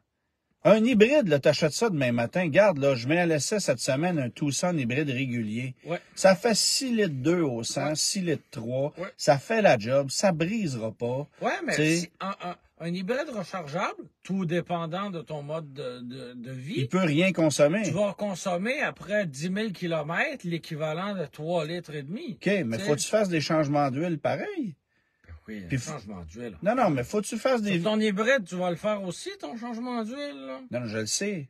Un hybride, là, t'achètes ça demain matin. Garde, là, je mets à l'essai cette semaine un Tucson hybride régulier. Ça fait 6 litres 2 au 100, 6 litres 3. Ça fait la job. Ça brisera pas. Ouais, mais un, hybride rechargeable, tout dépendant de ton mode de, vie. Il peut rien consommer. Tu vas consommer après 10 000 km l'équivalent de 3 litres et demi. OK, mais faut que tu fasses des changements d'huile pareil oui, changement d'huile. Non, non, mais faut tu fasses des... Sur ton hybride, tu vas le faire aussi, ton changement d'huile, Non, je le sais.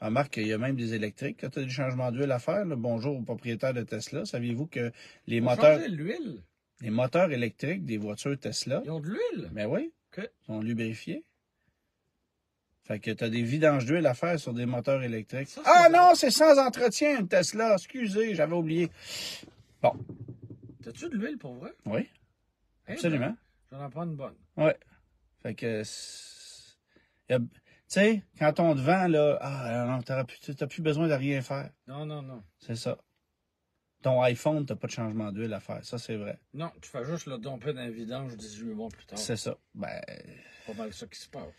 Remarque, ah, il y a même des électriques quand tu as des changements d'huile à faire. Bonjour aux propriétaire de Tesla. Saviez-vous que les moteurs... l'huile. Les moteurs électriques des voitures Tesla... Ils ont de l'huile? Mais ben oui. Que. Ils sont lubrifiés. Fait que t'as des vidanges d'huile à faire sur des moteurs électriques. ah non, c'est sans entretien Tesla. Excusez, j'avais oublié. Bon. T'as-tu de l'huile pour vrai? Oui. Eh ben, Absolument. J'en apprends une bonne. Ouais. Fait que, tu sais, quand on te vend, là, ah, non, t'as plus, besoin de rien faire. Non, non, non. C'est ça. Ton iPhone, t'as pas de changement d'huile à faire. Ça, c'est vrai. Non, tu fais juste le domper d'un vidange 18 mois plus tard. C'est ça. Ben. Pas mal ça qui se passe.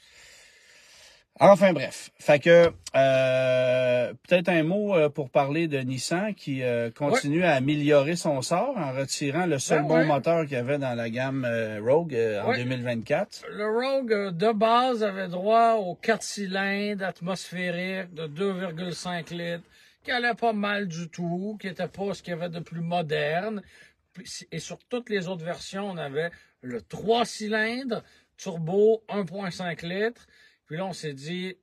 Enfin bref, fait que euh, peut-être un mot euh, pour parler de Nissan qui euh, continue à améliorer son sort en retirant le seul ben bon moteur qu'il y avait dans la gamme Rogue en 2024. Le Rogue de base avait droit aux quatre cylindres atmosphériques de 2,5 litres qui allait pas mal du tout, qui était pas ce qu'il y avait de plus moderne. Et sur toutes les autres versions, on avait le 3 cylindres turbo 1.5 litres puis là, on s'est dit,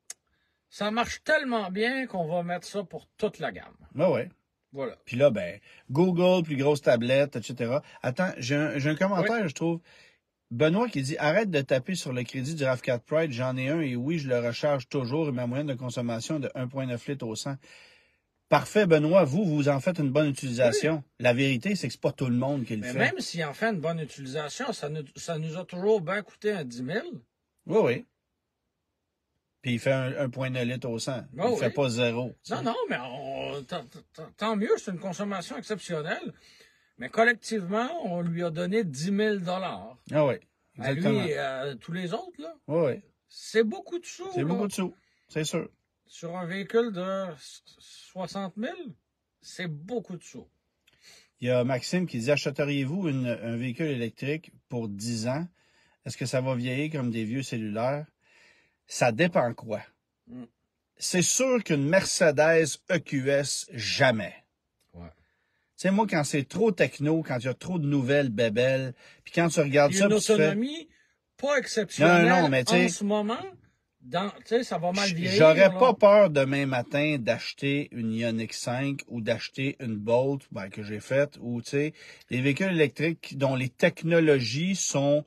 ça marche tellement bien qu'on va mettre ça pour toute la gamme. Oui, ben ouais. Voilà. Puis là, ben, Google, plus grosse tablette, etc. Attends, j'ai un, commentaire, je trouve. Benoît qui dit Arrête de taper sur le crédit du RAV4 Pride, j'en ai un et oui, je le recharge toujours et ma moyenne de consommation est de 1,9 litres au 100. Parfait, Benoît, vous, vous en faites une bonne utilisation. La vérité, c'est que c'est pas tout le monde qui le Mais fait. Même s'il en fait une bonne utilisation, ça nous, ça nous a toujours bien coûté un 10 000. Oui, oui puis il fait un, point litre au 100. il fait pas zéro. Non, non, mais tant mieux, c'est une consommation exceptionnelle. Mais collectivement, on lui a donné 10 000 Ah oui, À lui et à euh, tous les autres, là. Oui, C'est beaucoup de sous. C'est beaucoup de sous, c'est sûr. Sur un véhicule de 60 000, c'est beaucoup de sous. Il y a Maxime qui dit Achèteriez-vous un véhicule électrique pour 10 ans Est-ce que ça va vieillir comme des vieux cellulaires ça dépend quoi. Mm. C'est sûr qu'une Mercedes EQS, jamais. Tu moi, quand c'est trop techno, quand il y a trop de nouvelles bébelles, puis quand tu regardes ça... Une autonomie pas exceptionnelle non, non, mais en ce moment, ça va mal vieillir. J'aurais pas peur demain matin d'acheter une Ioniq 5 ou d'acheter une Bolt ben, que j'ai faite, ou des véhicules électriques dont les technologies sont,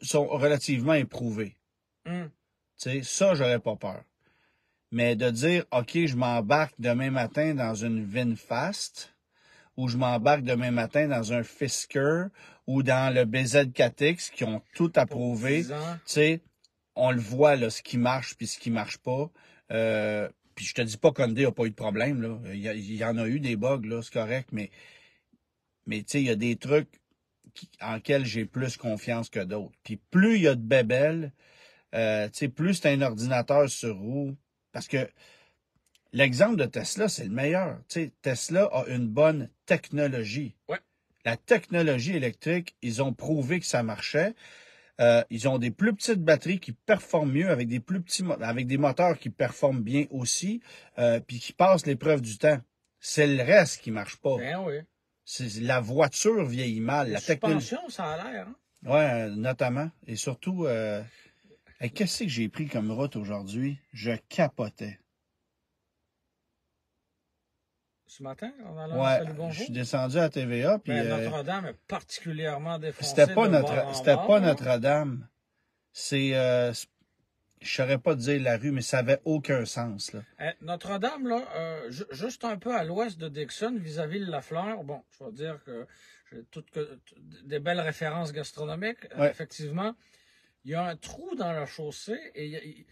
sont relativement éprouvées. Mm ça, j'aurais pas peur. Mais de dire, OK, je m'embarque demain matin dans une VinFast, ou je m'embarque demain matin dans un Fisker, ou dans le bz 4 qui ont tout approuvé. on le voit, là, ce qui marche, puis ce qui marche pas. Euh, puis je te dis pas qu'Hondé a pas eu de problème, là. Il y, en a eu des bugs, c'est correct, mais, mais il y a des trucs en lesquels j'ai plus confiance que d'autres. Puis plus il y a de bébelles, euh, plus tu as un ordinateur sur roue, parce que l'exemple de Tesla, c'est le meilleur. Tesla a une bonne technologie. La technologie électrique, ils ont prouvé que ça marchait. Euh, ils ont des plus petites batteries qui performent mieux avec des plus petits avec des moteurs qui performent bien aussi, euh, puis qui passent l'épreuve du temps. C'est le reste qui marche pas. Ben oui. C'est la voiture vieillit mal. La, technologie. ça a l'air. Hein? Ouais, notamment et surtout. Qu'est-ce que j'ai pris comme route aujourd'hui? Je capotais. Ce matin, allait m'entends? Ouais, je suis descendu à TVA. Puis, ben, euh, Notre-Dame est particulièrement défoncée. C'était pas, notre, pas Notre-Dame. C'est, euh, je saurais pas dire la rue, mais ça avait aucun sens. Là. Eh, Notre-Dame, là, euh, juste un peu à l'ouest de Dixon, vis-à-vis de la Lafleur, bon, je vais dire que j'ai toutes des belles références gastronomiques, effectivement il y a un trou dans la chaussée et il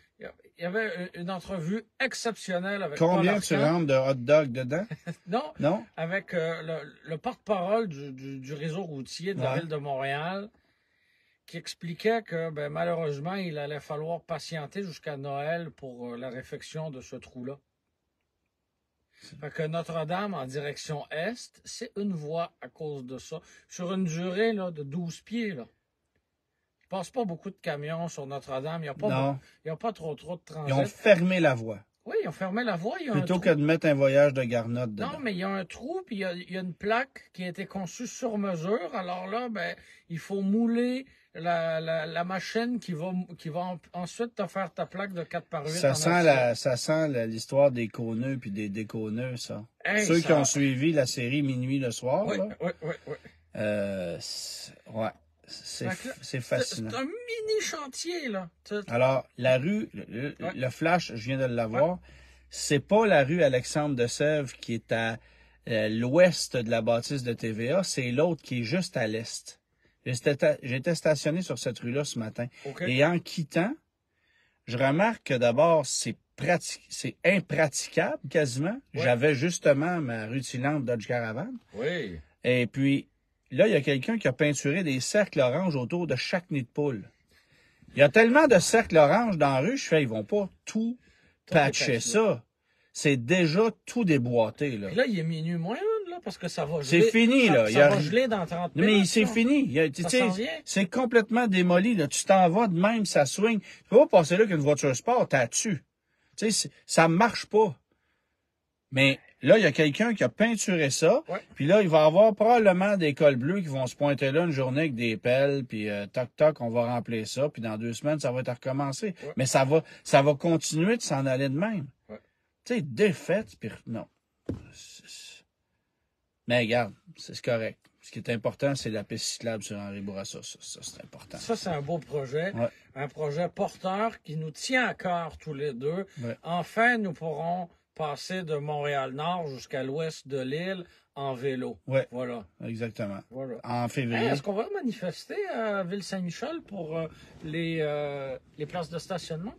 y, avait une entrevue exceptionnelle avec Combien tu rentres de hot dog dedans? non, Avec euh, le, porte-parole du, réseau routier de la ville de Montréal qui expliquait que ben, malheureusement, il allait falloir patienter jusqu'à Noël pour euh, la réfection de ce trou-là. Fait que Notre-Dame en direction est, c'est une voie à cause de ça, sur une durée de 12 pieds passe pas beaucoup de camions sur Notre-Dame. Il n'y a, pas pas trop trop de transit. Ils ont fermé la voie. Oui, ils ont fermé la voie. Plutôt que de mettre un voyage de garnotte dedans. Non, mais il y a un trou, puis il y a, y a une plaque qui a été conçue sur mesure. Alors là, ben, il faut mouler la, la, la, machine qui va, qui va ensuite te faire ta plaque de 4 par 8. Ça sent, la, ça sent l'histoire des connus puis des déconneux, ça. Ceux qui ont suivi la série Minuit le soir. Oui, oui, oui. oui. Euh, ouais. C'est fascinant. C'est un mini chantier, là. Alors, la rue, le, flash, je viens de l'avoir, voir, c'est pas la rue Alexandre de Sèvres qui est à euh, l'ouest de la bâtisse de TVA, c'est l'autre qui est juste à l'est. J'étais stationné sur cette rue-là ce matin. Et en quittant, je remarque que d'abord, c'est c'est impraticable quasiment. J'avais justement ma rue rutilante Dodge Caravan. Oui. Et puis, là, il y a quelqu'un qui a peinturé des cercles oranges autour de chaque nid de poule. Il y a tellement de cercles orange dans la rue, je fais, ils vont pas tout patcher ça. C'est déjà tout déboîté, là. là, il est minuit moins, là, parce que ça va geler. C'est fini, là. geler dans 30 minutes. Mais c'est fini. C'est complètement démoli, là. Tu t'en vas de même, ça swing. Tu peux pas passer là qu'une voiture sport, t'as tu. Tu sais, ça marche pas. Mais là, il y a quelqu'un qui a peinturé ça. Puis là, il va y avoir probablement des cols bleus qui vont se pointer là une journée avec des pelles, puis euh, toc toc, on va remplir ça, puis dans deux semaines, ça va être recommencé. Mais ça va, ça va continuer de s'en aller de même. Tu sais, défaite, puis non. Mais regarde, c'est correct. Ce qui est important, c'est la piste cyclable sur Henri Bourassa. Ça, c'est important. Ça, c'est un beau projet. Un projet porteur qui nous tient à cœur tous les deux. Enfin, nous pourrons passer de Montréal-Nord jusqu'à l'ouest de l'île en vélo. Oui. Voilà. Exactement. Voilà. En février. Est-ce qu'on va manifester à Ville-Saint-Michel pour euh, euh, les, places de stationnement?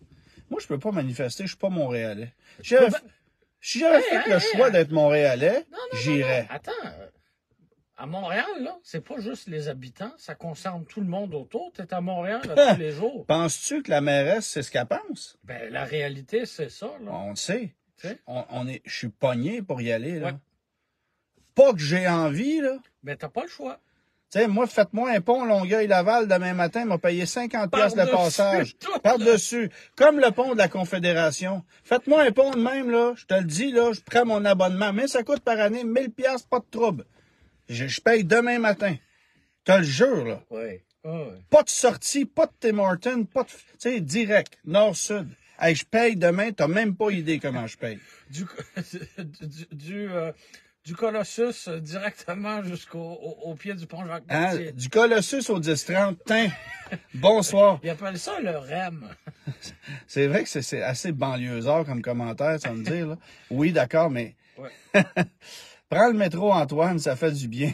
Moi, je peux pas manifester, je suis pas Montréalais. Si j'avais fait le choix d'être Montréalais, j'irais. Attends. Euh, à Montréal, là, c'est pas juste les habitants, ça concerne tout le monde autour. Tu es à Montréal tous les jours. Penses-tu que la mairesse, c'est ce qu'elle pense? Ben, la réalité, c'est ça, On le sait. On, est, je suis pogné pour y aller, là. Pas que j'ai envie, là. Mais ben, t'as pas le choix. Tu moi, faites-moi un pont Longueuil-Laval demain matin, m'a payé 50 le passage. Par-dessus. Comme le pont de la Confédération. Faites-moi un pont de même, là. Je te le dis, là, je prends mon abonnement. Mais ça coûte par année 1000 pièces, pas de trouble. Je, paye demain matin. Je te le jure, là. Pas de sortie, pas de Tim Martin, pas de... Tu sais, direct, nord-sud je paye demain, t'as même pas idée comment je paye. du, du, du, euh, Colossus euh, directement jusqu'au pied du pont jacques hein, Du Colossus au 10-30, hein. bonsoir. il appellent ça le REM. c'est vrai que c'est assez banlieusard comme commentaire, ça me dire. Oui, d'accord, mais... Prends le métro, Antoine, ça fait du bien.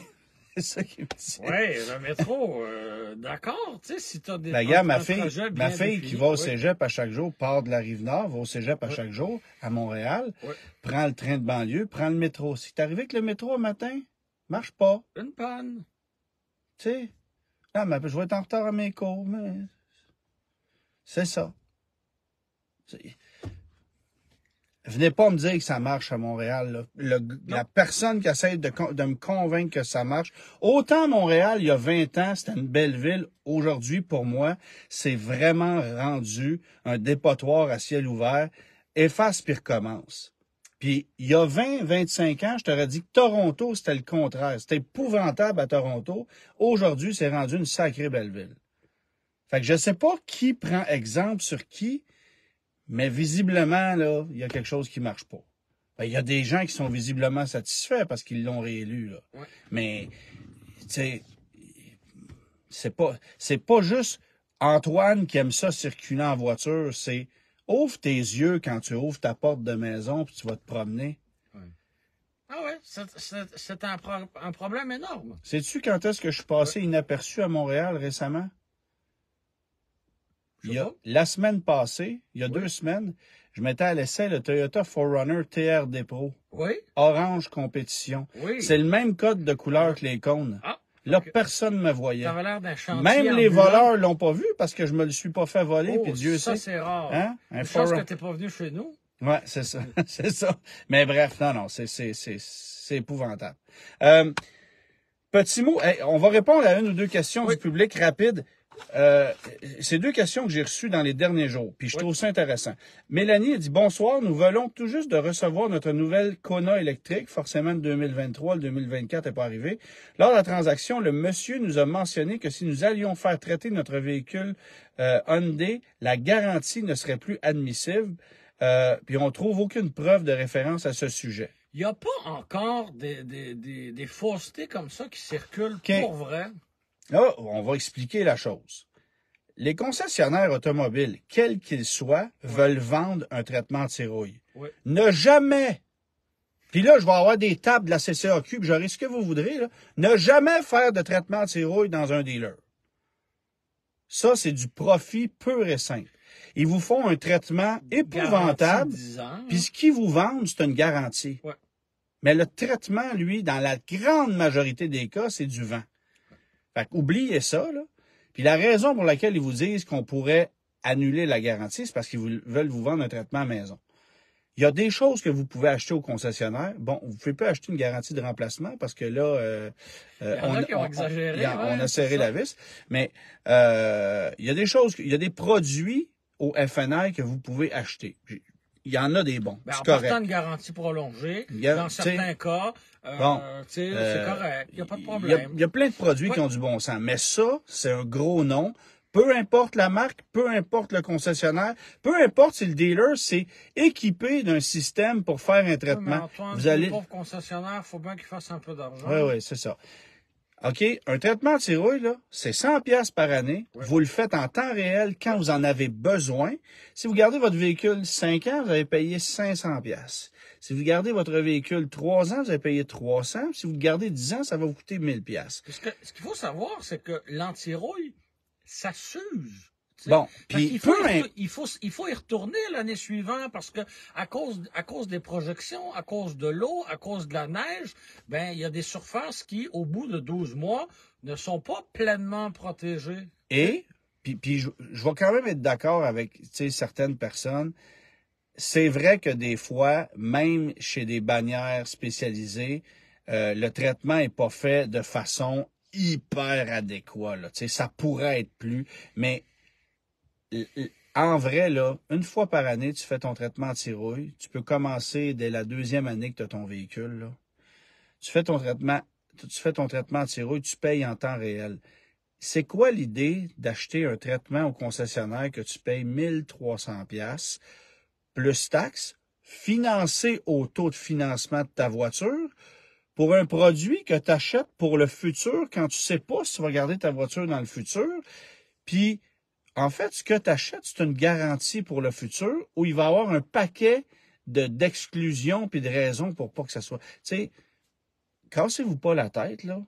c'est ça qu'il me dit. Oui, le ben, métro, euh, d'accord, tu sais, si t'as des... Ben, ma fille, ma fille qui va au cégep à chaque jour, part de la Rive-Nord, va au cégep à chaque jour, à Montréal, prend le train de banlieue, prend le métro. Si t'es arrivé avec le métro au matin, marche pas. Une panne. Tu sais, mais je vais être en retard à mes cours, mais... C'est ça. Venez pas me dire que ça marche à Montréal. la personne qui essaie de, me convaincre que ça marche. Autant Montréal, il y a 20 ans, c'était une belle ville. Aujourd'hui, pour moi, c'est vraiment rendu un dépotoir à ciel ouvert. Efface puis recommence. Puis il y a 20, 25 ans, je t'aurais dit que Toronto, c'était le contraire. C'était épouvantable à Toronto. Aujourd'hui, c'est rendu une sacrée belle ville. Fait que je sais pas qui prend exemple sur qui, mais visiblement, là, il y a quelque chose qui marche pas. Ben, il y a des gens qui sont visiblement satisfaits parce qu'ils l'ont réélu. Là. Mais, tu sais, c'est pas, c'est pas juste Antoine qui aime ça circuler en voiture, c'est ouvre tes yeux quand tu ouvres ta porte de maison puis tu vas te promener. Ah ouais, c'est un, problème énorme. Sais-tu quand est-ce que je suis passé inaperçu à Montréal récemment? la semaine passée, il y a deux semaines, je m'étais à l'essai le Toyota 4Runner TRD Pro. Oui. Orange compétition. Oui. C'est le même code de couleur que les cônes. Ah. Là, personne ne me voyait. Même les voleurs voleurs l'ont pas vu parce que je me le suis pas fait voler, oh, puis Dieu sait. c'est rare. Hein? Un chance que t'es pas venu chez nous. Oui, c'est ça. c'est ça. Mais bref, non, non, c'est, c'est, c'est, c'est épouvantable. Euh, petit mot, on va répondre à une ou deux questions du public rapide. Euh, c'est deux questions que j'ai reçues dans les derniers jours, puis je trouve ça intéressant. Mélanie a dit Bonsoir, nous venons tout juste de recevoir notre nouvelle Kona électrique. Forcément, le 2023, le 2024 n'est pas arrivé. Lors de la transaction, le monsieur nous a mentionné que si nous allions faire traiter notre véhicule euh, Hyundai, la garantie ne serait plus admissible. Euh, puis on trouve aucune preuve de référence à ce sujet. Il n'y a pas encore des, des, des, faussetés comme ça qui circulent pour vrai. Là, on va expliquer la chose. Les concessionnaires automobiles, quels qu'ils soient, veulent vendre un traitement de rouille Ne jamais, puis là, je vais avoir des tables de la CCAQ, puis j'aurai ce que vous voudrez, ne jamais faire de traitement de rouille dans un dealer. Ça, c'est du profit pur et simple. Ils vous font un traitement épouvantable, hein. puis ce qu'ils vous vendent, c'est une garantie. Mais le traitement, lui, dans la grande majorité des cas, c'est du vent. Fait oubliez ça, là. Puis la raison pour laquelle ils vous disent qu'on pourrait annuler la garantie, c'est parce qu'ils veulent vous vendre un traitement à maison. Il y a des choses que vous pouvez acheter au concessionnaire. Bon, vous pouvez pas acheter une garantie de remplacement parce que là, euh, euh, on, a, exagéré, on a serré la vis. Mais euh, il y a des choses, il y a des produits au FNI que vous pouvez acheter il y en a des bons. Ben, en partant de garantie prolongée, dans certains cas, euh, euh, c'est correct. Il n'y a pas de problème. Il y, a plein de produits qui ont du bon sens, mais ça, c'est un gros nom. Peu importe la marque, peu importe le concessionnaire, peu importe si le dealer s'est équipé d'un système pour faire un traitement. Oui, mais Antoine, vous allez. faut bien qu'il fasse un peu d'argent. Oui, oui, c'est ça. OK, un traitement de rouille c'est 100 pièces par année. Vous le faites en temps réel quand vous en avez besoin. Si vous gardez votre véhicule 5 ans, vous allez payer 500 pièces. Si vous gardez votre véhicule 3 ans, vous allez payer 300. Si vous gardez 10 ans, ça va vous coûter 1000 pièces. Ce qu'il faut savoir, c'est que l'antirouille, ça s'use. Bon, puis il, faut, il, faut, y retourner l'année suivante parce que à cause, à cause des projections, à cause de l'eau, à cause de la neige, ben il y a des surfaces qui, au bout de 12 mois, ne sont pas pleinement protégées. Et, puis, je, je vais quand même être d'accord avec certaines personnes. C'est vrai que des fois, même chez des bannières spécialisées, euh, le traitement n'est pas fait de façon hyper adéquate. Là. Ça pourrait être plus, mais en vrai, là, une fois par année, tu fais ton traitement anti-rouille. Tu peux commencer dès la deuxième année que tu as ton véhicule. Tu fais ton traitement, tu fais ton traitement tu payes en temps réel. C'est quoi l'idée d'acheter un traitement au concessionnaire que tu payes 1300 pièces plus taxes, financé au taux de financement de ta voiture pour un produit que tu achètes pour le futur quand tu sais pas si tu vas garder ta voiture dans le futur, puis en fait, ce que tu achètes, c'est une garantie pour le futur où il va y avoir un paquet de d'exclusions puis de raisons pour pas que ça soit. Tu sais, cassez-vous pas la tête, là.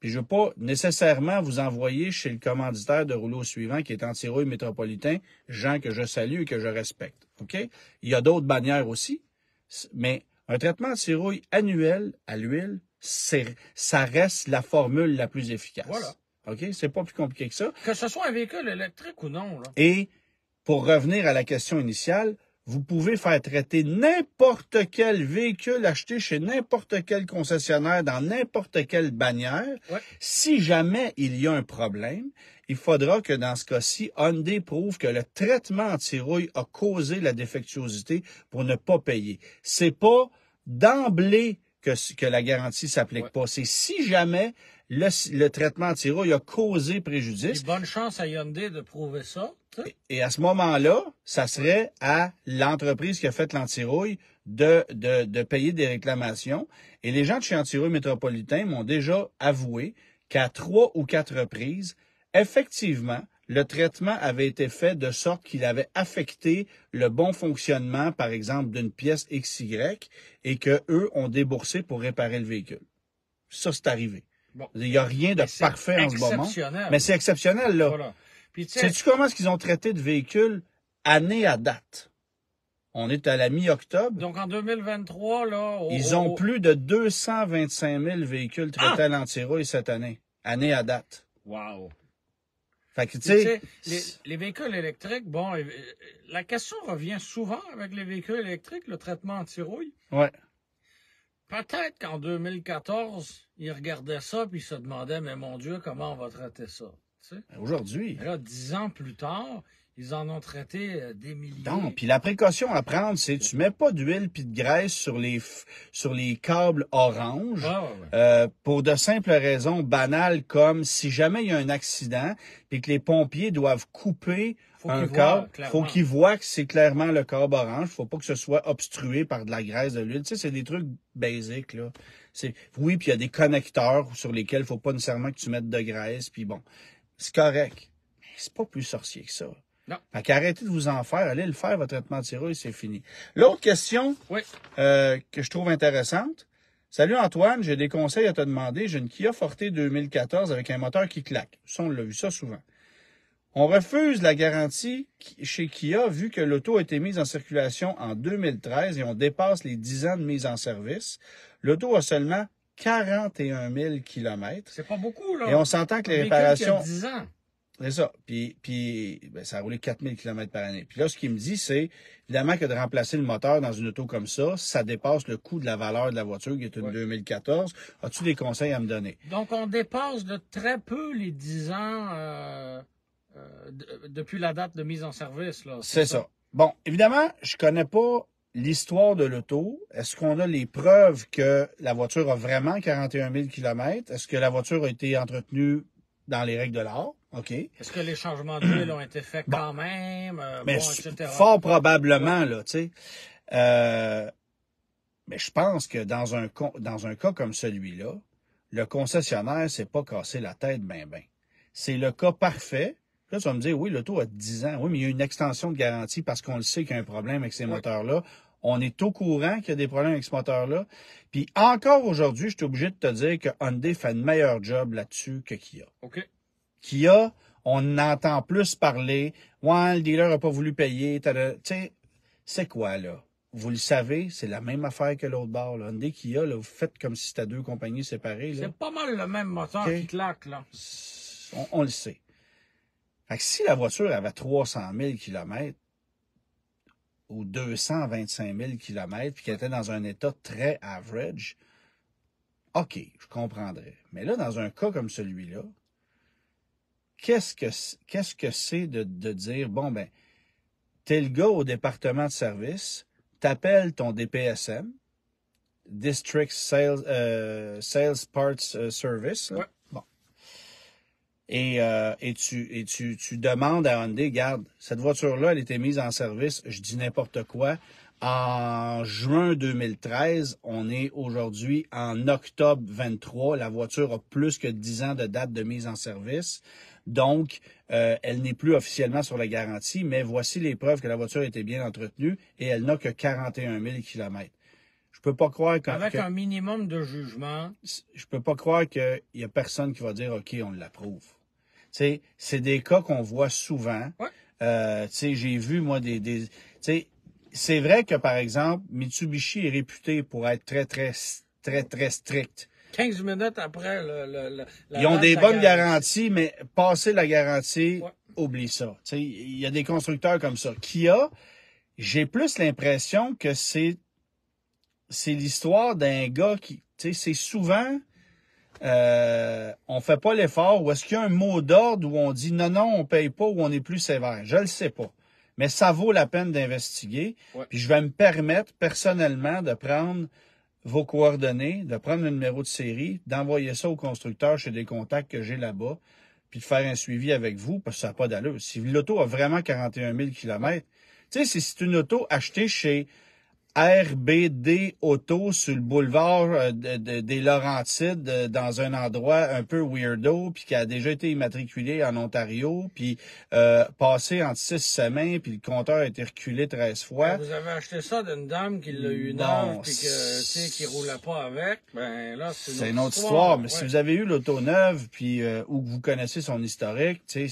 Puis je veux pas nécessairement vous envoyer chez le commanditaire de rouleau suivant qui est en tirouille métropolitain, gens que je salue et que je respecte. OK? Il y a d'autres bannières aussi, mais un traitement en annuel à l'huile, ça reste la formule la plus efficace. Voilà. OK? C'est pas plus compliqué que ça. Que ce soit un véhicule électrique ou non. Et pour revenir à la question initiale, vous pouvez faire traiter n'importe quel véhicule acheté chez n'importe quel concessionnaire dans n'importe quelle bannière. Si jamais il y a un problème, il faudra que dans ce cas-ci, Hyundai prouve que le traitement anti-rouille a causé la défectuosité pour ne pas payer. C'est pas d'emblée que, que, la garantie s'applique pas. C'est si jamais le, traitement anti a causé préjudice. Et bonne chance à Hyundai de prouver ça. Et à ce moment-là, ça serait à l'entreprise qui a fait l'antirouille de, de, payer des réclamations. Et les gens de chez Antirouille Métropolitain m'ont déjà avoué qu'à trois ou quatre reprises, effectivement, le traitement avait été fait de sorte qu'il avait affecté le bon fonctionnement, par exemple, d'une pièce XY et que eux ont déboursé pour réparer le véhicule. Ça, c'est arrivé. Il n'y a rien de parfait en ce moment. Mais c'est exceptionnel, là. Sais-tu comment est-ce qu'ils ont traité de véhicules année à date? On est à la mi-octobre. Donc en 2023, là... ils ont plus de 225 000 véhicules traités en ah! à cette année. Année à date. Wow. Fait que, tu sais... Les, véhicules électriques, bon, euh, euh, la question revient souvent avec les véhicules électriques, le traitement antirouille. Ouais. Peut-être qu'en 2014, il regardait ça puis se demandait « mais mon Dieu, comment on va traiter ça? Aujourd'hui. Là, dix ans plus tard, ils en ont traité euh, des milliers. puis la précaution à prendre, c'est tu mets pas d'huile puis de graisse sur les sur les câbles orange ah, euh, pour de simples raisons banales comme si jamais il y a un accident et que les pompiers doivent couper faut un câble, faut qu'ils voient que c'est clairement le câble orange, faut pas que ce soit obstrué par de la graisse de l'huile. Tu sais, c'est des trucs basiques là. C'est oui, puis il y a des connecteurs sur lesquels faut pas nécessairement que tu mettes de graisse, puis bon, c'est correct. Mais c'est pas plus sorcier que ça. Non. Fait qu'arrêtez de vous en faire. Allez le faire, votre traitement de thyroïde, c'est fini. L'autre question oui. Euh, que je trouve intéressante. Salut Antoine, j'ai des conseils à te demander. J'ai une Kia Forte 2014 avec un moteur qui claque. Ça, on l'a vu ça souvent. On refuse la garantie chez Kia vu que l'auto a été mise en circulation en 2013 et on dépasse les 10 ans de mise en service. L'auto a seulement 41 000 km. C'est pas beaucoup, là. Et on s'entend que les réparations. ans. C'est ça. Puis, ben, ça a roulé 4000 km par année. Puis là, ce qu'il me dit, c'est évidemment que de remplacer le moteur dans une auto comme ça, ça dépasse le coût de la valeur de la voiture qui est une 2014. As-tu des conseils à me donner? Donc, on dépasse de très peu les 10 ans euh, euh, depuis la date de mise en service. C'est ça? Bon, évidemment, je connais pas l'histoire de l'auto. Est-ce qu'on a les preuves que la voiture a vraiment 41 000 km? Est-ce que la voiture a été entretenue dans les règles de l'art? Est-ce que les changements d'huile ont été faits quand même? Euh, mais Fort probablement, là, tu sais. Euh, mais je pense que dans un, dans un cas comme celui-là, le concessionnaire s'est pas cassé la tête ben ben. C'est le cas parfait. Là, tu vas me dire, oui, l'auto a 10 ans. Oui, mais il y a une extension de garantie parce qu'on le sait qu'il y a un problème avec ces moteurs-là. On est au courant qu'il y a des problèmes avec ces moteurs là Puis encore aujourd'hui, je suis obligé de te dire que Hyundai fait un meilleur job là-dessus que Kia. OK a, on n'entend plus parler. Ouais, le dealer n'a pas voulu payer. Tu sais, c'est quoi, là? Vous le savez, c'est la même affaire que l'autre bord. Là. Hyundai Kia, là, vous faites comme si c'était deux compagnies séparées. C'est pas mal le même moteur qui claque, là. On, le sait. Fait que si la voiture avait 300 000 km ou 225 000 km puis qu'elle était dans un état très average, OK, je comprendrais. Mais là, dans un cas comme celui-là, qu'est-ce que c'est de, dire bon ben t'es le gars au département de service, t'appelles ton DPSM, District Sales euh, Parts euh, Service. Bon. Et, euh, tu, demandes à Hyundai, garde, cette voiture-là, elle était mise en service, je dis n'importe quoi, en juin 2013. On est aujourd'hui en octobre 23. La voiture a plus que 10 ans de date de mise en service. Donc, euh, elle n'est plus officiellement sur la garantie, mais voici les preuves que la voiture était bien entretenue et elle n'a que 41 000 km. Je peux pas croire Avec un minimum de jugement. Je peux pas croire qu'il y a personne qui va dire, OK, on l'approuve. C'est des cas qu'on voit souvent. Euh, j'ai vu, moi, c'est vrai que, par exemple, Mitsubishi est réputé pour être très, très, très, très strict 15 minutes après le, la Ils ont des bonnes garanties, mais passer la garantie, oublie ça. Il y a des constructeurs comme ça. a? j'ai plus l'impression que c'est c'est l'histoire d'un gars qui. C'est souvent On euh, on fait pas l'effort ou est-ce qu'il y a un mot d'ordre où on dit non, non, on paye pas ou on est plus sévère? Je le sais pas. Mais ça vaut la peine d'investiguer. Puis je vais me permettre personnellement de prendre vos coordonnées, de prendre le numéro de série, d'envoyer ça au constructeur chez des contacts que j'ai là-bas, puis de faire un suivi avec vous, parce que ça n'a pas d'allure. Si l'auto a vraiment 41 000 km, tu sais, si c'est une auto achetée chez RBD Auto sur le boulevard euh, des Laurentides euh, dans un endroit un peu weirdo puis qui a déjà été immatriculé en Ontario puis euh, passé en six semaines puis le compteur a été reculé treize fois. Ah, vous avez acheté ça d'une dame qui l'a eu neuve puis que qui roulait pas avec ben, c'est une, autre, histoire, mais si vous avez eu l'auto neuve puis ou que vous connaissez son historique, tu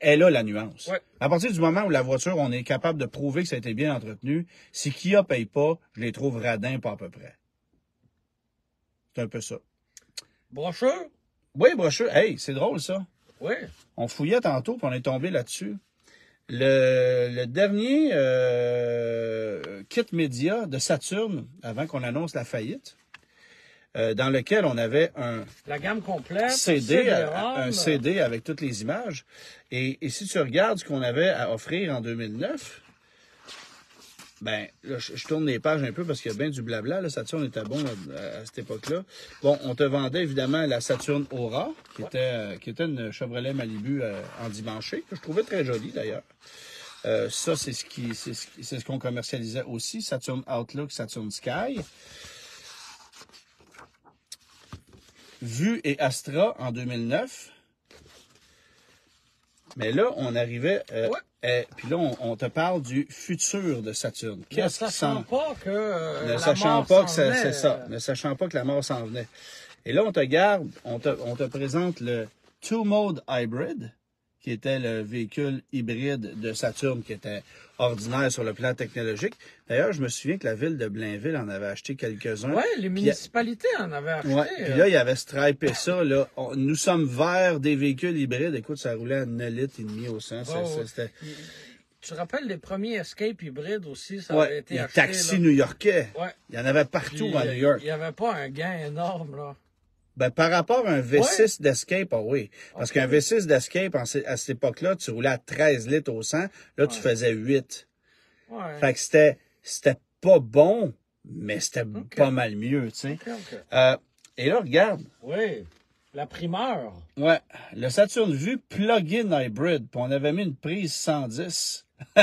elle a la nuance. À partir du moment où la voiture, on est capable de prouver que ça a été bien entretenu, si Kia paye pas, je les trouve radins pas à peu près. C'est un peu ça. Brocheux? Oui, brocheux. Hey, c'est drôle ça. Oui. On fouillait tantôt, puis on est tombé là-dessus. Le, le, dernier euh, kit média de Saturne, avant qu'on annonce la faillite, euh, dans lequel on avait un la gamme complète, CD, euh, un CD avec toutes les images. Et, si tu regardes ce qu'on avait à offrir en 2009, ben je, tourne les pages un peu parce qu'il y a bien du blabla. Là, Saturn était bon euh, à, cette époque-là. Bon, on te vendait évidemment la Saturn Aura, qui était qui était une Chevrolet Malibu en dimanché, que je trouvais très jolie d'ailleurs. ça, c'est ce qui, c'est ce qu'on commercialisait aussi, Saturn Outlook, Saturn Sky. Vue et Astra en 2009. Mais là, on arrivait... et euh, eh, puis là, on, te parle du futur de Saturne. que, ne sachant pas que... Euh, c'est ça. Euh. Ne sachant pas que la mort s'en venait. Et là, on te garde, on te, on te présente le Two-Mode Hybrid, qui était le véhicule hybride de Saturne, qui était ordinaire sur le plan technologique. D'ailleurs, je me souviens que la ville de Blainville en avait acheté quelques-uns. Oui, les municipalités en avaient acheté. Ouais, Puis euh. là, ils avaient stripé ça. nous sommes vers des véhicules hybrides. Écoute, ça roulait à 9 litres et demi au 100. Tu te rappelles les premiers Escape hybrides aussi, ça avait été les taxis new-yorkais. Il y en avait partout à New York. Il n'y avait pas un gain énorme, là. Ben, par rapport à un V6 d'escape, ah oui. Parce qu'un V6 d'escape, à cette époque-là, tu roulais à 13 litres au 100. Là, tu faisais 8. Fait que c'était, c'était pas bon, mais c'était pas mal mieux, tu sais. Euh, et là, regarde. Oui. La primeur. Ouais. Le Saturn Vue plug-in hybrid. Puis on avait mis une prise 110. tu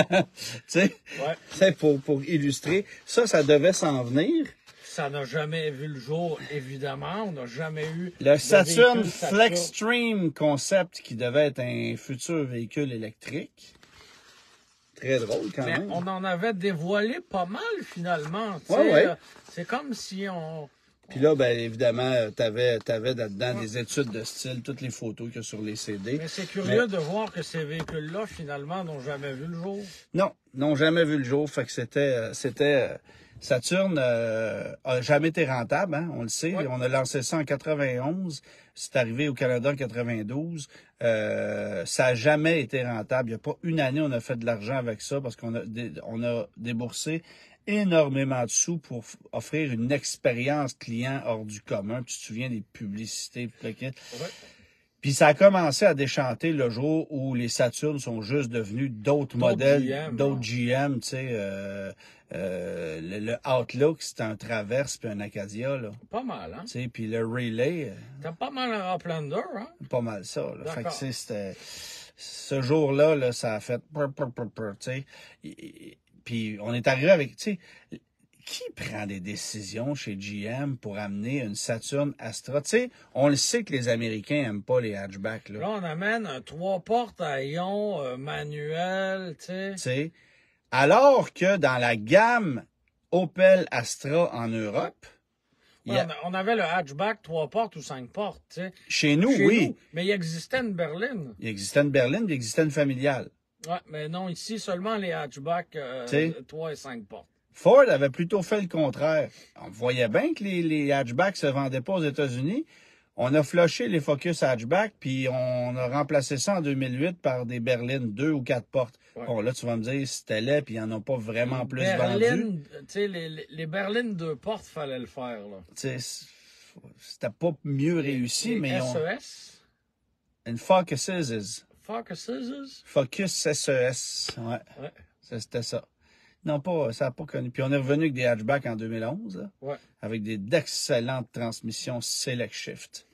sais? Pour, pour illustrer. Ça, ça devait s'en venir ça n'a jamais vu le jour, évidemment. On n'a jamais eu... Le Saturn Flexstream concept qui devait être un futur véhicule électrique. Très drôle quand Mais même. On en avait dévoilé pas mal finalement. Ouais, ouais. Euh, c'est comme si on... Puis là, ben, évidemment, euh, tu avais, avais dedans des études de style, toutes les photos qu'il y a sur les CD. Mais c'est curieux de voir que ces véhicules-là, finalement, n'ont jamais vu le jour. Non, n'ont jamais vu le jour. Fait que c'était, euh, c'était Saturne euh, a jamais été rentable, hein, on le sait. On a lancé ça en 91, c'est arrivé au Canada en 92. Euh, ça a jamais été rentable. Il n'y a pas une année on a fait de l'argent avec ça parce qu'on a, déboursé énormément de sous pour offrir une expérience client hors du commun. Tu te souviens des publicités, tout Puis ça a commencé à déchanter le jour où les Saturnes sont juste devenus d'autres modèles, d'autres GM, tu sais. Euh, euh, le, Outlook, c'est un Traverse puis un Acadia. Là. Pas mal, hein? sais, puis le Relay. Euh, T'as pas mal un Uplander, hein? Pas mal ça. Là. Fait que, Ce jour-là, là, ça a fait... Puis on est arrivé avec... sais, qui prend des décisions chez GM pour amener une Saturn Astra? Tu on le sait que les Américains aiment pas les hatchbacks. Là, là on amène un trois portes à ion euh, manuel, tu sais. Alors que dans la gamme Opel Astra en Europe, on avait le hatchback trois portes ou cinq portes. Chez nous, oui. mais il existait une berline. Il existait une berline, il existait une familiale. Oui, mais non, ici, seulement les hatchbacks euh, trois et cinq portes. Ford avait plutôt fait le contraire. On voyait bien que les, les hatchbacks se vendaient pas aux États-Unis, on a floché les Focus Hatchback, puis on a remplacé ça en 2008 par des berlines deux ou quatre portes. Bon, là, tu vas me dire, c'était laid, puis ils en ont pas vraiment plus vendu. les, les berlines deux portes, fallait le faire. C'était pas mieux réussi, mais mais... SES? On... E Une Focuses. Focuses? Focus SES, e ouais. ouais. C'était ça. Non, pas, ça n'a pas connu. Puis on est revenu avec des Hatchback en 2011, avec des d'excellentes transmissions Select Shift.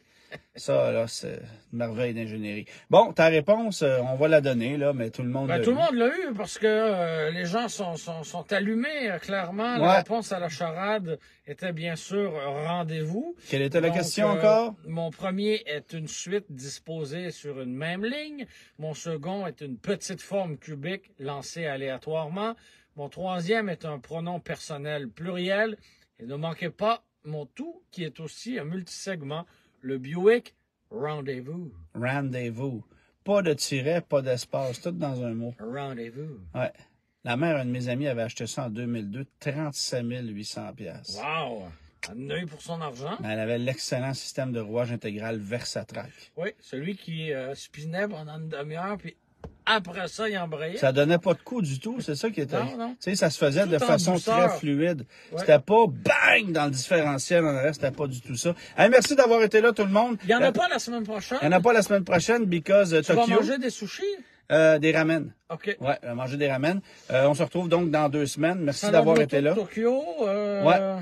Ça, là, c'est merveille d'ingénierie. Bon, ta réponse, euh, on va la donner, là, mais tout le monde ben, Tout le monde l'a eu, parce que euh, les gens sont, sont, allumés, euh, clairement. La réponse à la charade était bien sûr rendez-vous. Quelle était la question encore? Mon premier est une suite disposée sur une même ligne. Mon second est une petite forme cubique lancée aléatoirement. Mon troisième est un pronom personnel pluriel. Et ne manquez pas mon tout qui est aussi un multisegment le Buick Rendez-vous. Rendez-vous. Pas de tiret, pas d'espace, tout dans un mot. Rendez-vous. Ouais. La mère, de mes amis, avait acheté ça en 2002, 37 800 pièces. Wow! Elle pour son argent. elle avait l'excellent système de rouage intégral Versatrac. Oui, celui qui euh, spinait pendant demi-heure, puis après ça, il embrayé. Ça donnait pas de coup du tout, c'est ça qui était. ça se faisait de façon très fluide. Ce C'était pas bang dans le différentiel en arrière, c'était pas du tout ça. merci d'avoir été là tout le monde. Il y en a euh, pas la semaine prochaine. Il y en a pas la semaine prochaine because tu euh, Tokyo. Tu vas manger des sushis euh, des ramen. OK. Ouais, manger des ramen. on se retrouve donc dans deux semaines. Merci d'avoir été là. Tokyo. Ouais.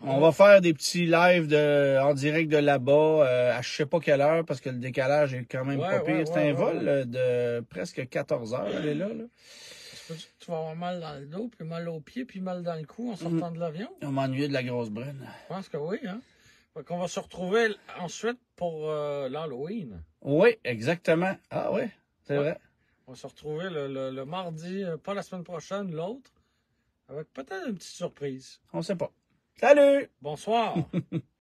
On va faire des petits lives de, en direct de là-bas euh, à je sais pas quelle heure parce que le décalage est quand même pas pire. c'est un vol euh, de presque 14 heures, là. Tu vas avoir mal dans le dos, puis mal aux pieds, puis mal dans le cou en sortant mm. de l'avion. On m'ennuyait de la grosse brune. Je pense que oui, hein. on va se retrouver ensuite pour euh, l'Halloween. Oui, exactement. Ah oui, c'est vrai. On va se retrouver le, le mardi, pas la semaine prochaine, l'autre, avec peut-être une petite surprise. On sait pas. Salut Bonsoir